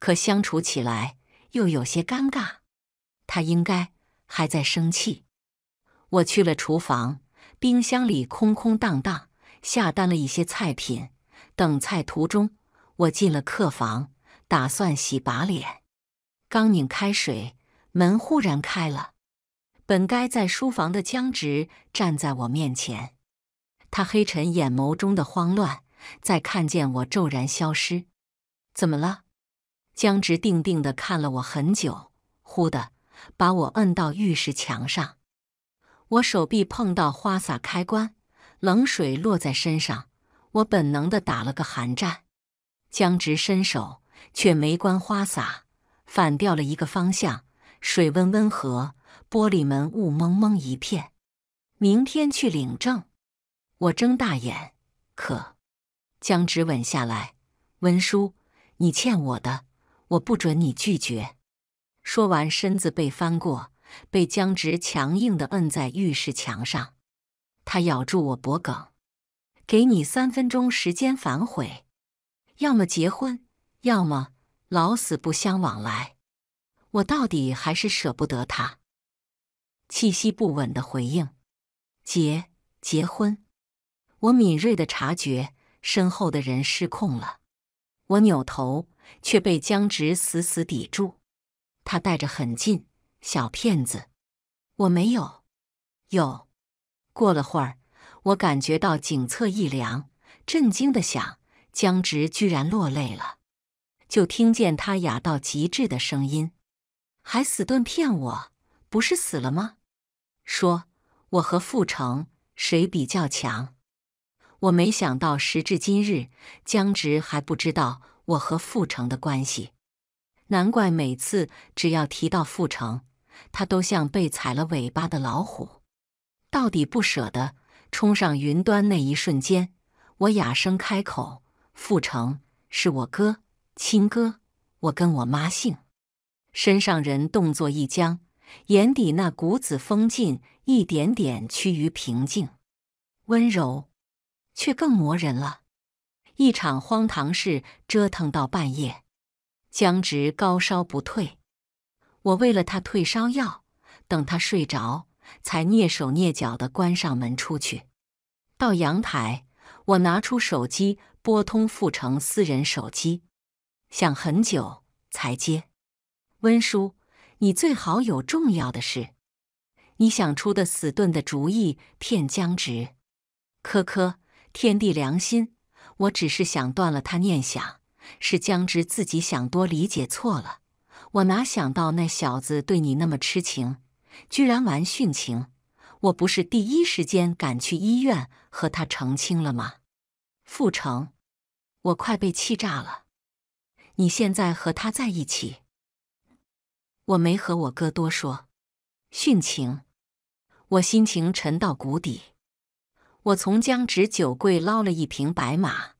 可相处起来又有些尴尬。他应该还在生气。我去了厨房，冰箱里空空荡荡。下单了一些菜品，等菜途中，我进了客房，打算洗把脸。刚拧开水，门忽然开了。本该在书房的江直站在我面前，他黑沉眼眸中的慌乱，在看见我骤然消失。怎么了？江直定定的看了我很久，忽的把我摁到浴室墙上。我手臂碰到花洒开关，冷水落在身上，我本能的打了个寒战，僵直伸手，却没关花洒，反掉了一个方向，水温温和，玻璃门雾蒙蒙一片。明天去领证，我睁大眼，可江直稳下来。温叔，你欠我的，我不准你拒绝。说完，身子被翻过。被江直强硬地摁在浴室墙上，他咬住我脖颈：“给你三分钟时间反悔，要么结婚，要么老死不相往来。”我到底还是舍不得他，气息不稳的回应：“结结婚。”我敏锐的察觉身后的人失控了，我扭头，却被江直死死抵住。他带着狠劲。小骗子，我没有，有。过了会儿，我感觉到颈侧一凉，震惊的想：江直居然落泪了。就听见他哑到极致的声音，还死遁骗我，不是死了吗？说我和傅成谁比较强？我没想到时至今日，江直还不知道我和傅成的关系，难怪每次只要提到傅成。他都像被踩了尾巴的老虎，到底不舍得冲上云端那一瞬间，我哑声开口：“傅成是我哥，亲哥，我跟我妈姓。”身上人动作一僵，眼底那股子风劲一点点趋于平静，温柔，却更磨人了。一场荒唐事折腾到半夜，江直高烧不退。我为了他退烧药，等他睡着才蹑手蹑脚地关上门出去。到阳台，我拿出手机拨通傅成私人手机，想很久才接。温叔，你最好有重要的事。你想出的死遁的主意骗江直，科科，天地良心，我只是想断了他念想，是江直自己想多理解错了。我哪想到那小子对你那么痴情，居然玩殉情！我不是第一时间赶去医院和他澄清了吗？傅成，我快被气炸了！你现在和他在一起，我没和我哥多说。殉情，我心情沉到谷底。我从江直酒柜捞了一瓶白马，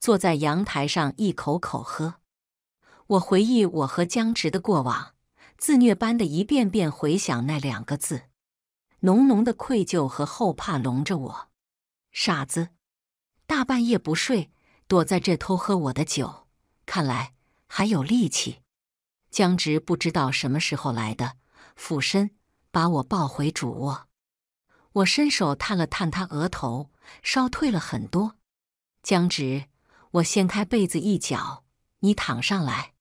坐在阳台上一口口喝。我回忆我和江直的过往，自虐般的一遍遍回想那两个字，浓浓的愧疚和后怕笼着我。傻子，大半夜不睡，躲在这偷喝我的酒，看来还有力气。江直不知道什么时候来的，俯身把我抱回主卧。我伸手探了探他额头，烧退了很多。江直，我掀开被子一角，你躺上来。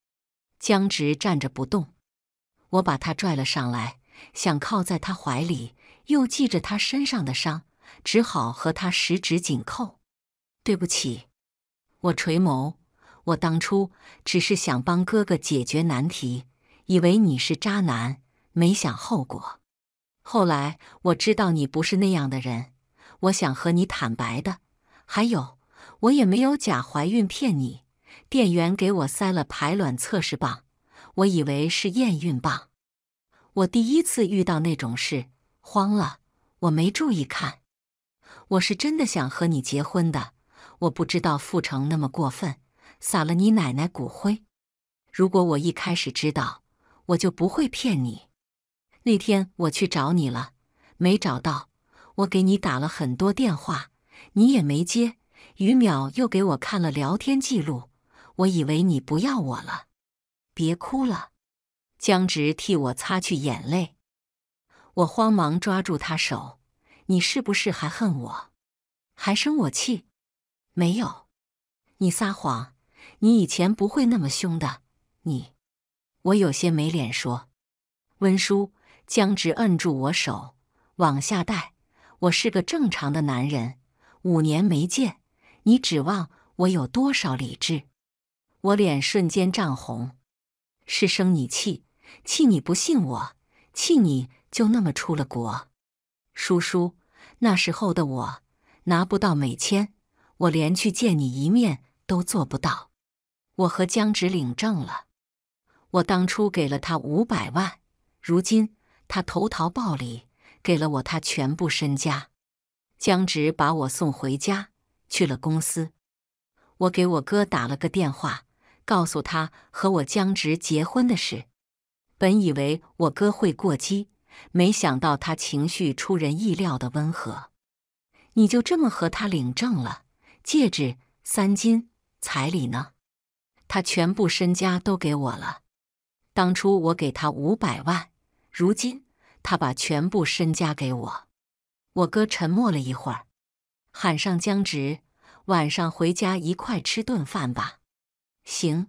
僵直站着不动，我把他拽了上来，想靠在他怀里，又记着他身上的伤，只好和他十指紧扣。对不起，我垂眸，我当初只是想帮哥哥解决难题，以为你是渣男，没想后果。后来我知道你不是那样的人，我想和你坦白的，还有我也没有假怀孕骗你。店员给我塞了排卵测试棒，我以为是验孕棒。我第一次遇到那种事，慌了，我没注意看。我是真的想和你结婚的，我不知道傅成那么过分，撒了你奶奶骨灰。如果我一开始知道，我就不会骗你。那天我去找你了，没找到。我给你打了很多电话，你也没接。于淼又给我看了聊天记录。我以为你不要我了，别哭了。江直替我擦去眼泪，我慌忙抓住他手：“你是不是还恨我，还生我气？”“没有。”“你撒谎。”“你以前不会那么凶的。”“你。”我有些没脸说。温叔，江直摁住我手，往下带。我是个正常的男人，五年没见，你指望我有多少理智？我脸瞬间涨红，是生你气，气你不信我，气你就那么出了国。叔叔，那时候的我拿不到美签，我连去见你一面都做不到。我和江直领证了，我当初给了他五百万，如今他投桃报李，给了我他全部身家。江直把我送回家，去了公司，我给我哥打了个电话。告诉他和我江直结婚的事。本以为我哥会过激，没想到他情绪出人意料的温和。你就这么和他领证了？戒指三金，彩礼呢？他全部身家都给我了。当初我给他五百万，如今他把全部身家给我。我哥沉默了一会儿，喊上江直，晚上回家一块吃顿饭吧。行，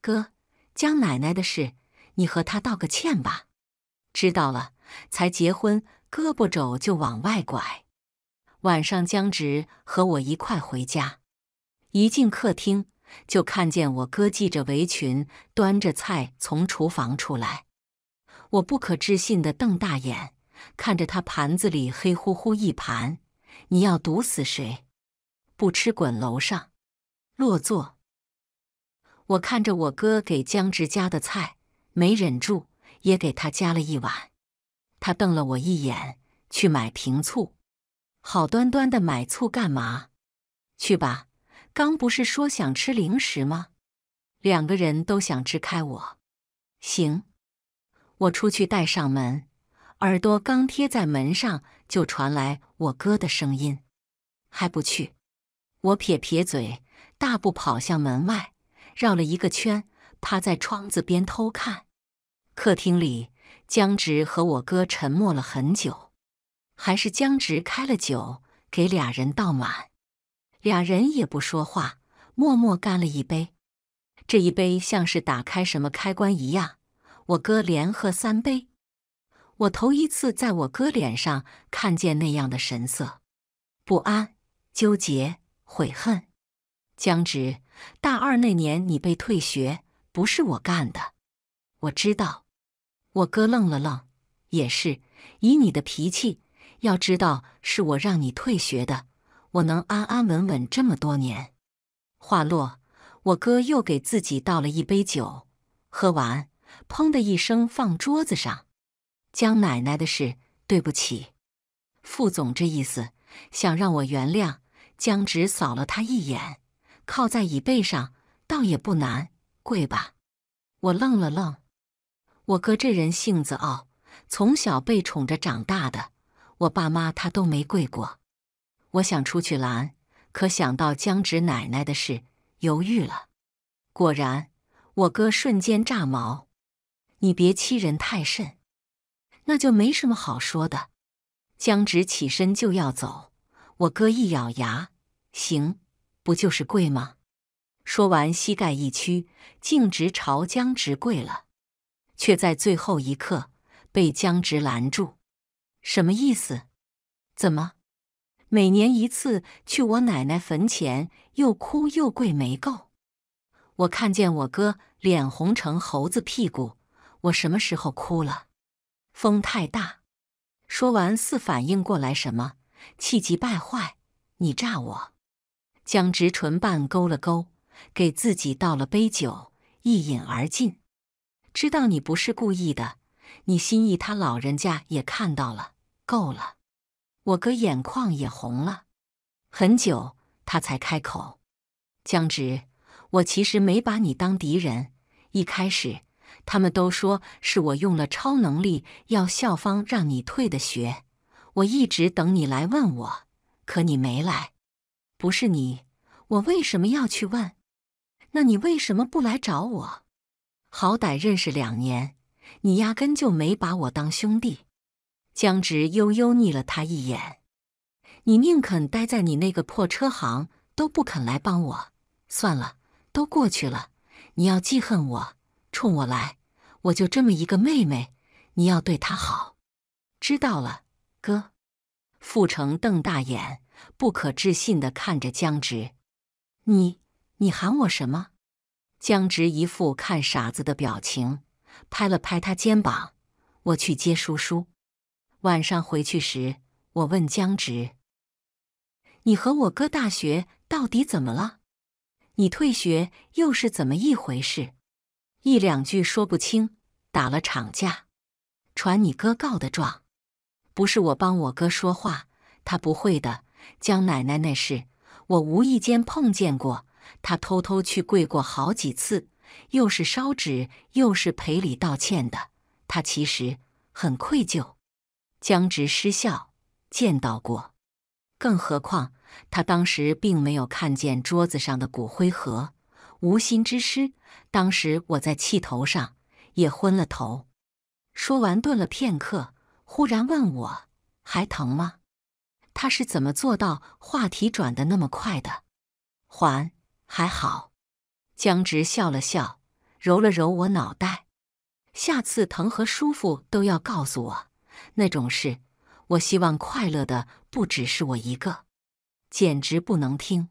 哥，江奶奶的事，你和她道个歉吧。知道了，才结婚胳膊肘就往外拐。晚上江直和我一块回家，一进客厅就看见我哥系着围裙，端着菜从厨房出来。我不可置信的瞪大眼看着他，盘子里黑乎乎一盘。你要毒死谁？不吃滚楼上，落座。我看着我哥给江直夹的菜，没忍住也给他夹了一碗。他瞪了我一眼，去买瓶醋。好端端的买醋干嘛？去吧，刚不是说想吃零食吗？两个人都想支开我。行，我出去带上门。耳朵刚贴在门上，就传来我哥的声音：“还不去？”我撇撇嘴，大步跑向门外。绕了一个圈，趴在窗子边偷看。客厅里，江直和我哥沉默了很久，还是江直开了酒，给俩人倒满。俩人也不说话，默默干了一杯。这一杯像是打开什么开关一样，我哥连喝三杯。我头一次在我哥脸上看见那样的神色：不安、纠结、悔恨。江直。大二那年，你被退学，不是我干的。我知道。我哥愣了愣，也是。以你的脾气，要知道是我让你退学的，我能安安稳稳这么多年。话落，我哥又给自己倒了一杯酒，喝完，砰的一声放桌子上。江奶奶的事，对不起。副总这意思，想让我原谅。江直扫了他一眼。靠在椅背上，倒也不难，跪吧。我愣了愣，我哥这人性子傲，从小被宠着长大的，我爸妈他都没跪过。我想出去拦，可想到江直奶奶的事，犹豫了。果然，我哥瞬间炸毛：“你别欺人太甚！”那就没什么好说的。江直起身就要走，我哥一咬牙：“行。”不就是跪吗？说完，膝盖一屈，径直朝江直跪了，却在最后一刻被江直拦住。什么意思？怎么每年一次去我奶奶坟前又哭又跪没够？我看见我哥脸红成猴子屁股，我什么时候哭了？风太大。说完，似反应过来什么，气急败坏：“你诈我！”江直唇瓣勾了勾，给自己倒了杯酒，一饮而尽。知道你不是故意的，你心意他老人家也看到了。够了，我哥眼眶也红了，很久他才开口。江直，我其实没把你当敌人。一开始他们都说是我用了超能力，要校方让你退的学。我一直等你来问我，可你没来。不是你，我为什么要去问？那你为什么不来找我？好歹认识两年，你压根就没把我当兄弟。江直悠悠睨了他一眼：“你宁肯待在你那个破车行，都不肯来帮我。算了，都过去了。你要记恨我，冲我来！我就这么一个妹妹，你要对她好。知道了，哥。”傅成瞪大眼。不可置信地看着江直，你你喊我什么？江直一副看傻子的表情，拍了拍他肩膀。我去接叔叔，晚上回去时，我问江直：“你和我哥大学到底怎么了？你退学又是怎么一回事？”一两句说不清，打了场架，传你哥告的状，不是我帮我哥说话，他不会的。江奶奶那事，我无意间碰见过，她偷偷去跪过好几次，又是烧纸，又是赔礼道歉的。她其实很愧疚。江直失笑，见到过，更何况他当时并没有看见桌子上的骨灰盒，无心之失。当时我在气头上，也昏了头。说完，顿了片刻，忽然问我：“还疼吗？”他是怎么做到话题转的那么快的？还还好，江直笑了笑，揉了揉我脑袋。下次疼和舒服都要告诉我。那种事，我希望快乐的不只是我一个，简直不能听。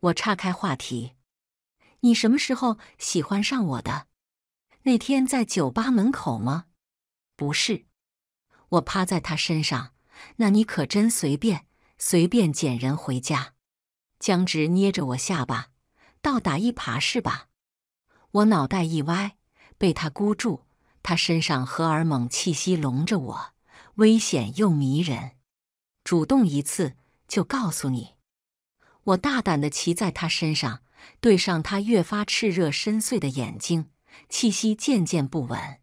我岔开话题，你什么时候喜欢上我的？那天在酒吧门口吗？不是，我趴在他身上。那你可真随便，随便捡人回家。江直捏着我下巴，倒打一耙是吧？我脑袋一歪，被他箍住，他身上荷尔蒙气息笼着我，危险又迷人。主动一次就告诉你。我大胆地骑在他身上，对上他越发炽热深邃的眼睛，气息渐渐不稳。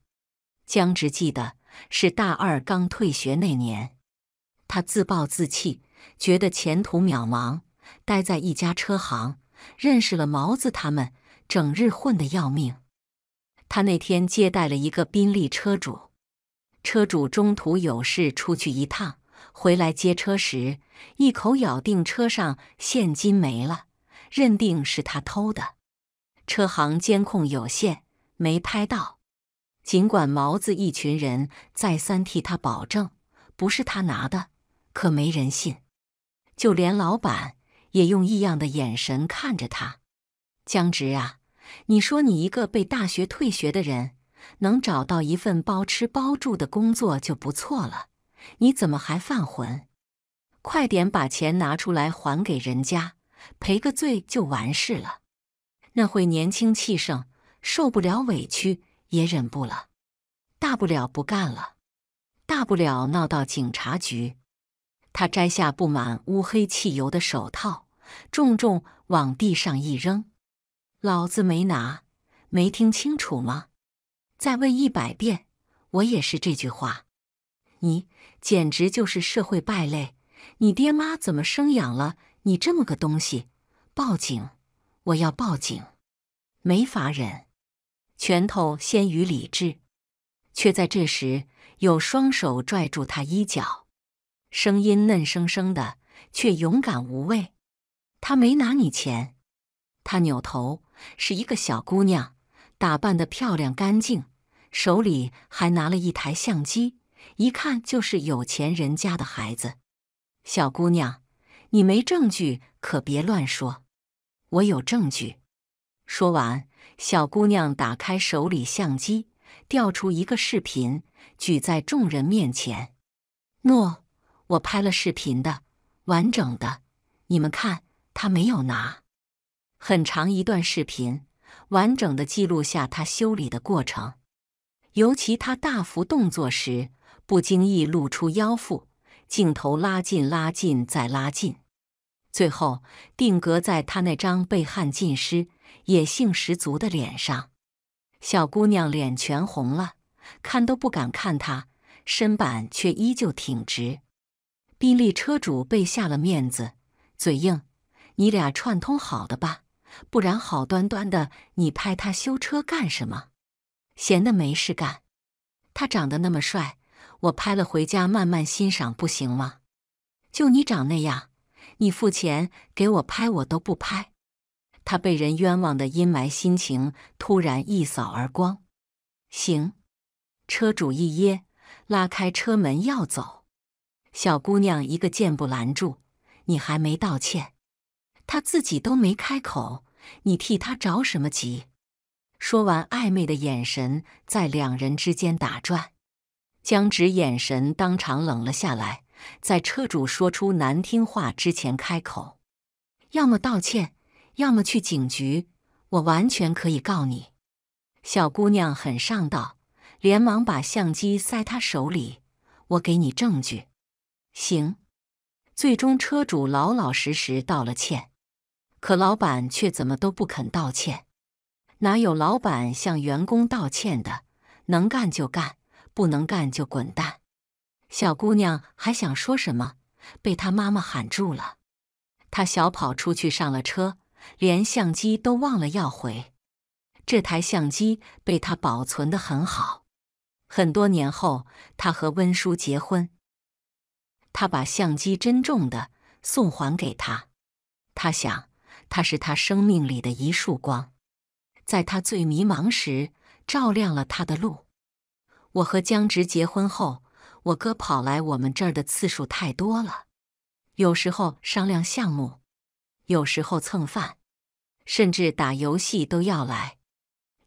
江直记得是大二刚退学那年。他自暴自弃，觉得前途渺茫，待在一家车行，认识了毛子他们，整日混得要命。他那天接待了一个宾利车主，车主中途有事出去一趟，回来接车时，一口咬定车上现金没了，认定是他偷的。车行监控有限，没拍到。尽管毛子一群人再三替他保证，不是他拿的。可没人信，就连老板也用异样的眼神看着他。江直啊，你说你一个被大学退学的人，能找到一份包吃包住的工作就不错了，你怎么还犯浑？快点把钱拿出来还给人家，赔个罪就完事了。那会年轻气盛，受不了委屈也忍不了，大不了不干了，大不了闹到警察局。他摘下布满乌黑汽油的手套，重重往地上一扔：“老子没拿，没听清楚吗？再问一百遍，我也是这句话。你简直就是社会败类！你爹妈怎么生养了你这么个东西？报警！我要报警！没法忍，拳头先于理智。却在这时，有双手拽住他衣角。”声音嫩生生的，却勇敢无畏。他没拿你钱。他扭头，是一个小姑娘，打扮的漂亮干净，手里还拿了一台相机，一看就是有钱人家的孩子。小姑娘，你没证据，可别乱说。我有证据。说完，小姑娘打开手里相机，调出一个视频，举在众人面前。诺。我拍了视频的完整的，你们看，他没有拿，很长一段视频，完整的记录下他修理的过程。尤其他大幅动作时，不经意露出腰腹，镜头拉近拉近再拉近，最后定格在他那张被汗浸湿、野性十足的脸上。小姑娘脸全红了，看都不敢看他，身板却依旧挺直。宾利车主被下了面子，嘴硬：“你俩串通好的吧？不然好端端的你拍他修车干什么？闲的没事干。他长得那么帅，我拍了回家慢慢欣赏不行吗？就你长那样，你付钱给我拍我都不拍。”他被人冤枉的阴霾心情突然一扫而光。行，车主一噎，拉开车门要走。小姑娘一个箭步拦住，你还没道歉，她自己都没开口，你替她着什么急？说完，暧昧的眼神在两人之间打转。江直眼神当场冷了下来，在车主说出难听话之前开口：要么道歉，要么去警局，我完全可以告你。小姑娘很上道，连忙把相机塞他手里，我给你证据。行，最终车主老老实实道了歉，可老板却怎么都不肯道歉。哪有老板向员工道歉的？能干就干，不能干就滚蛋。小姑娘还想说什么，被她妈妈喊住了。她小跑出去上了车，连相机都忘了要回。这台相机被她保存得很好。很多年后，她和温叔结婚。他把相机珍重的送还给他，他想，他是他生命里的一束光，在他最迷茫时照亮了他的路。我和江直结婚后，我哥跑来我们这儿的次数太多了，有时候商量项目，有时候蹭饭，甚至打游戏都要来，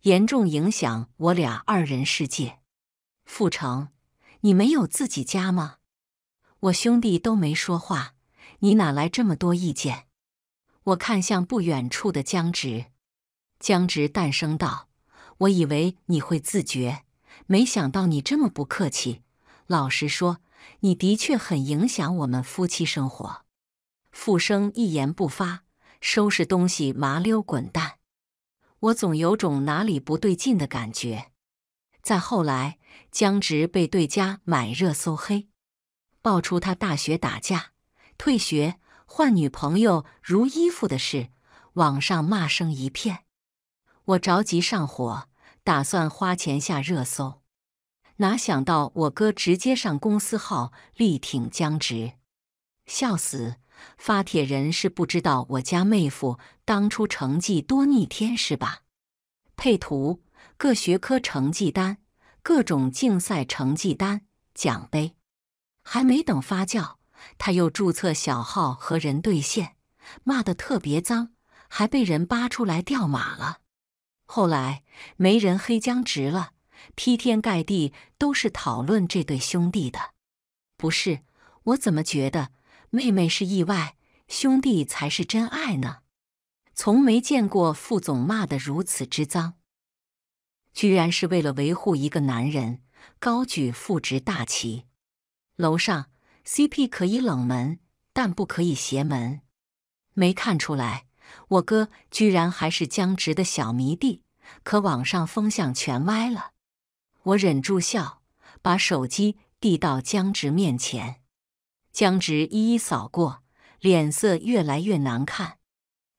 严重影响我俩二人世界。傅成，你没有自己家吗？我兄弟都没说话，你哪来这么多意见？我看向不远处的江直，江直淡声道：“我以为你会自觉，没想到你这么不客气。老实说，你的确很影响我们夫妻生活。”傅生一言不发，收拾东西麻溜滚蛋。我总有种哪里不对劲的感觉。再后来，江直被对家买热搜黑。爆出他大学打架、退学、换女朋友如衣服的事，网上骂声一片。我着急上火，打算花钱下热搜，哪想到我哥直接上公司号力挺江直，笑死！发帖人是不知道我家妹夫当初成绩多逆天是吧？配图各学科成绩单、各种竞赛成绩单、奖杯。还没等发酵，他又注册小号和人对线，骂得特别脏，还被人扒出来掉马了。后来没人黑江直了，劈天盖地都是讨论这对兄弟的。不是我怎么觉得，妹妹是意外，兄弟才是真爱呢？从没见过副总骂得如此之脏，居然是为了维护一个男人，高举副职大旗。楼上 CP 可以冷门，但不可以邪门。没看出来，我哥居然还是江直的小迷弟。可网上风向全歪了。我忍住笑，把手机递到江直面前。江直一一扫过，脸色越来越难看。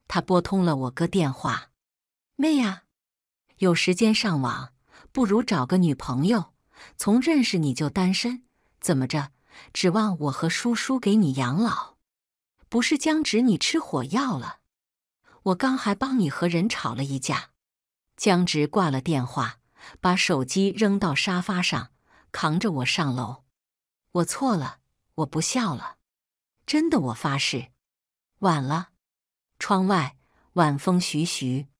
他拨通了我哥电话：“妹呀，有时间上网，不如找个女朋友。从认识你就单身。”怎么着？指望我和叔叔给你养老？不是江直，你吃火药了？我刚还帮你和人吵了一架。江直挂了电话，把手机扔到沙发上，扛着我上楼。我错了，我不笑了，真的，我发誓。晚了，窗外晚风徐徐。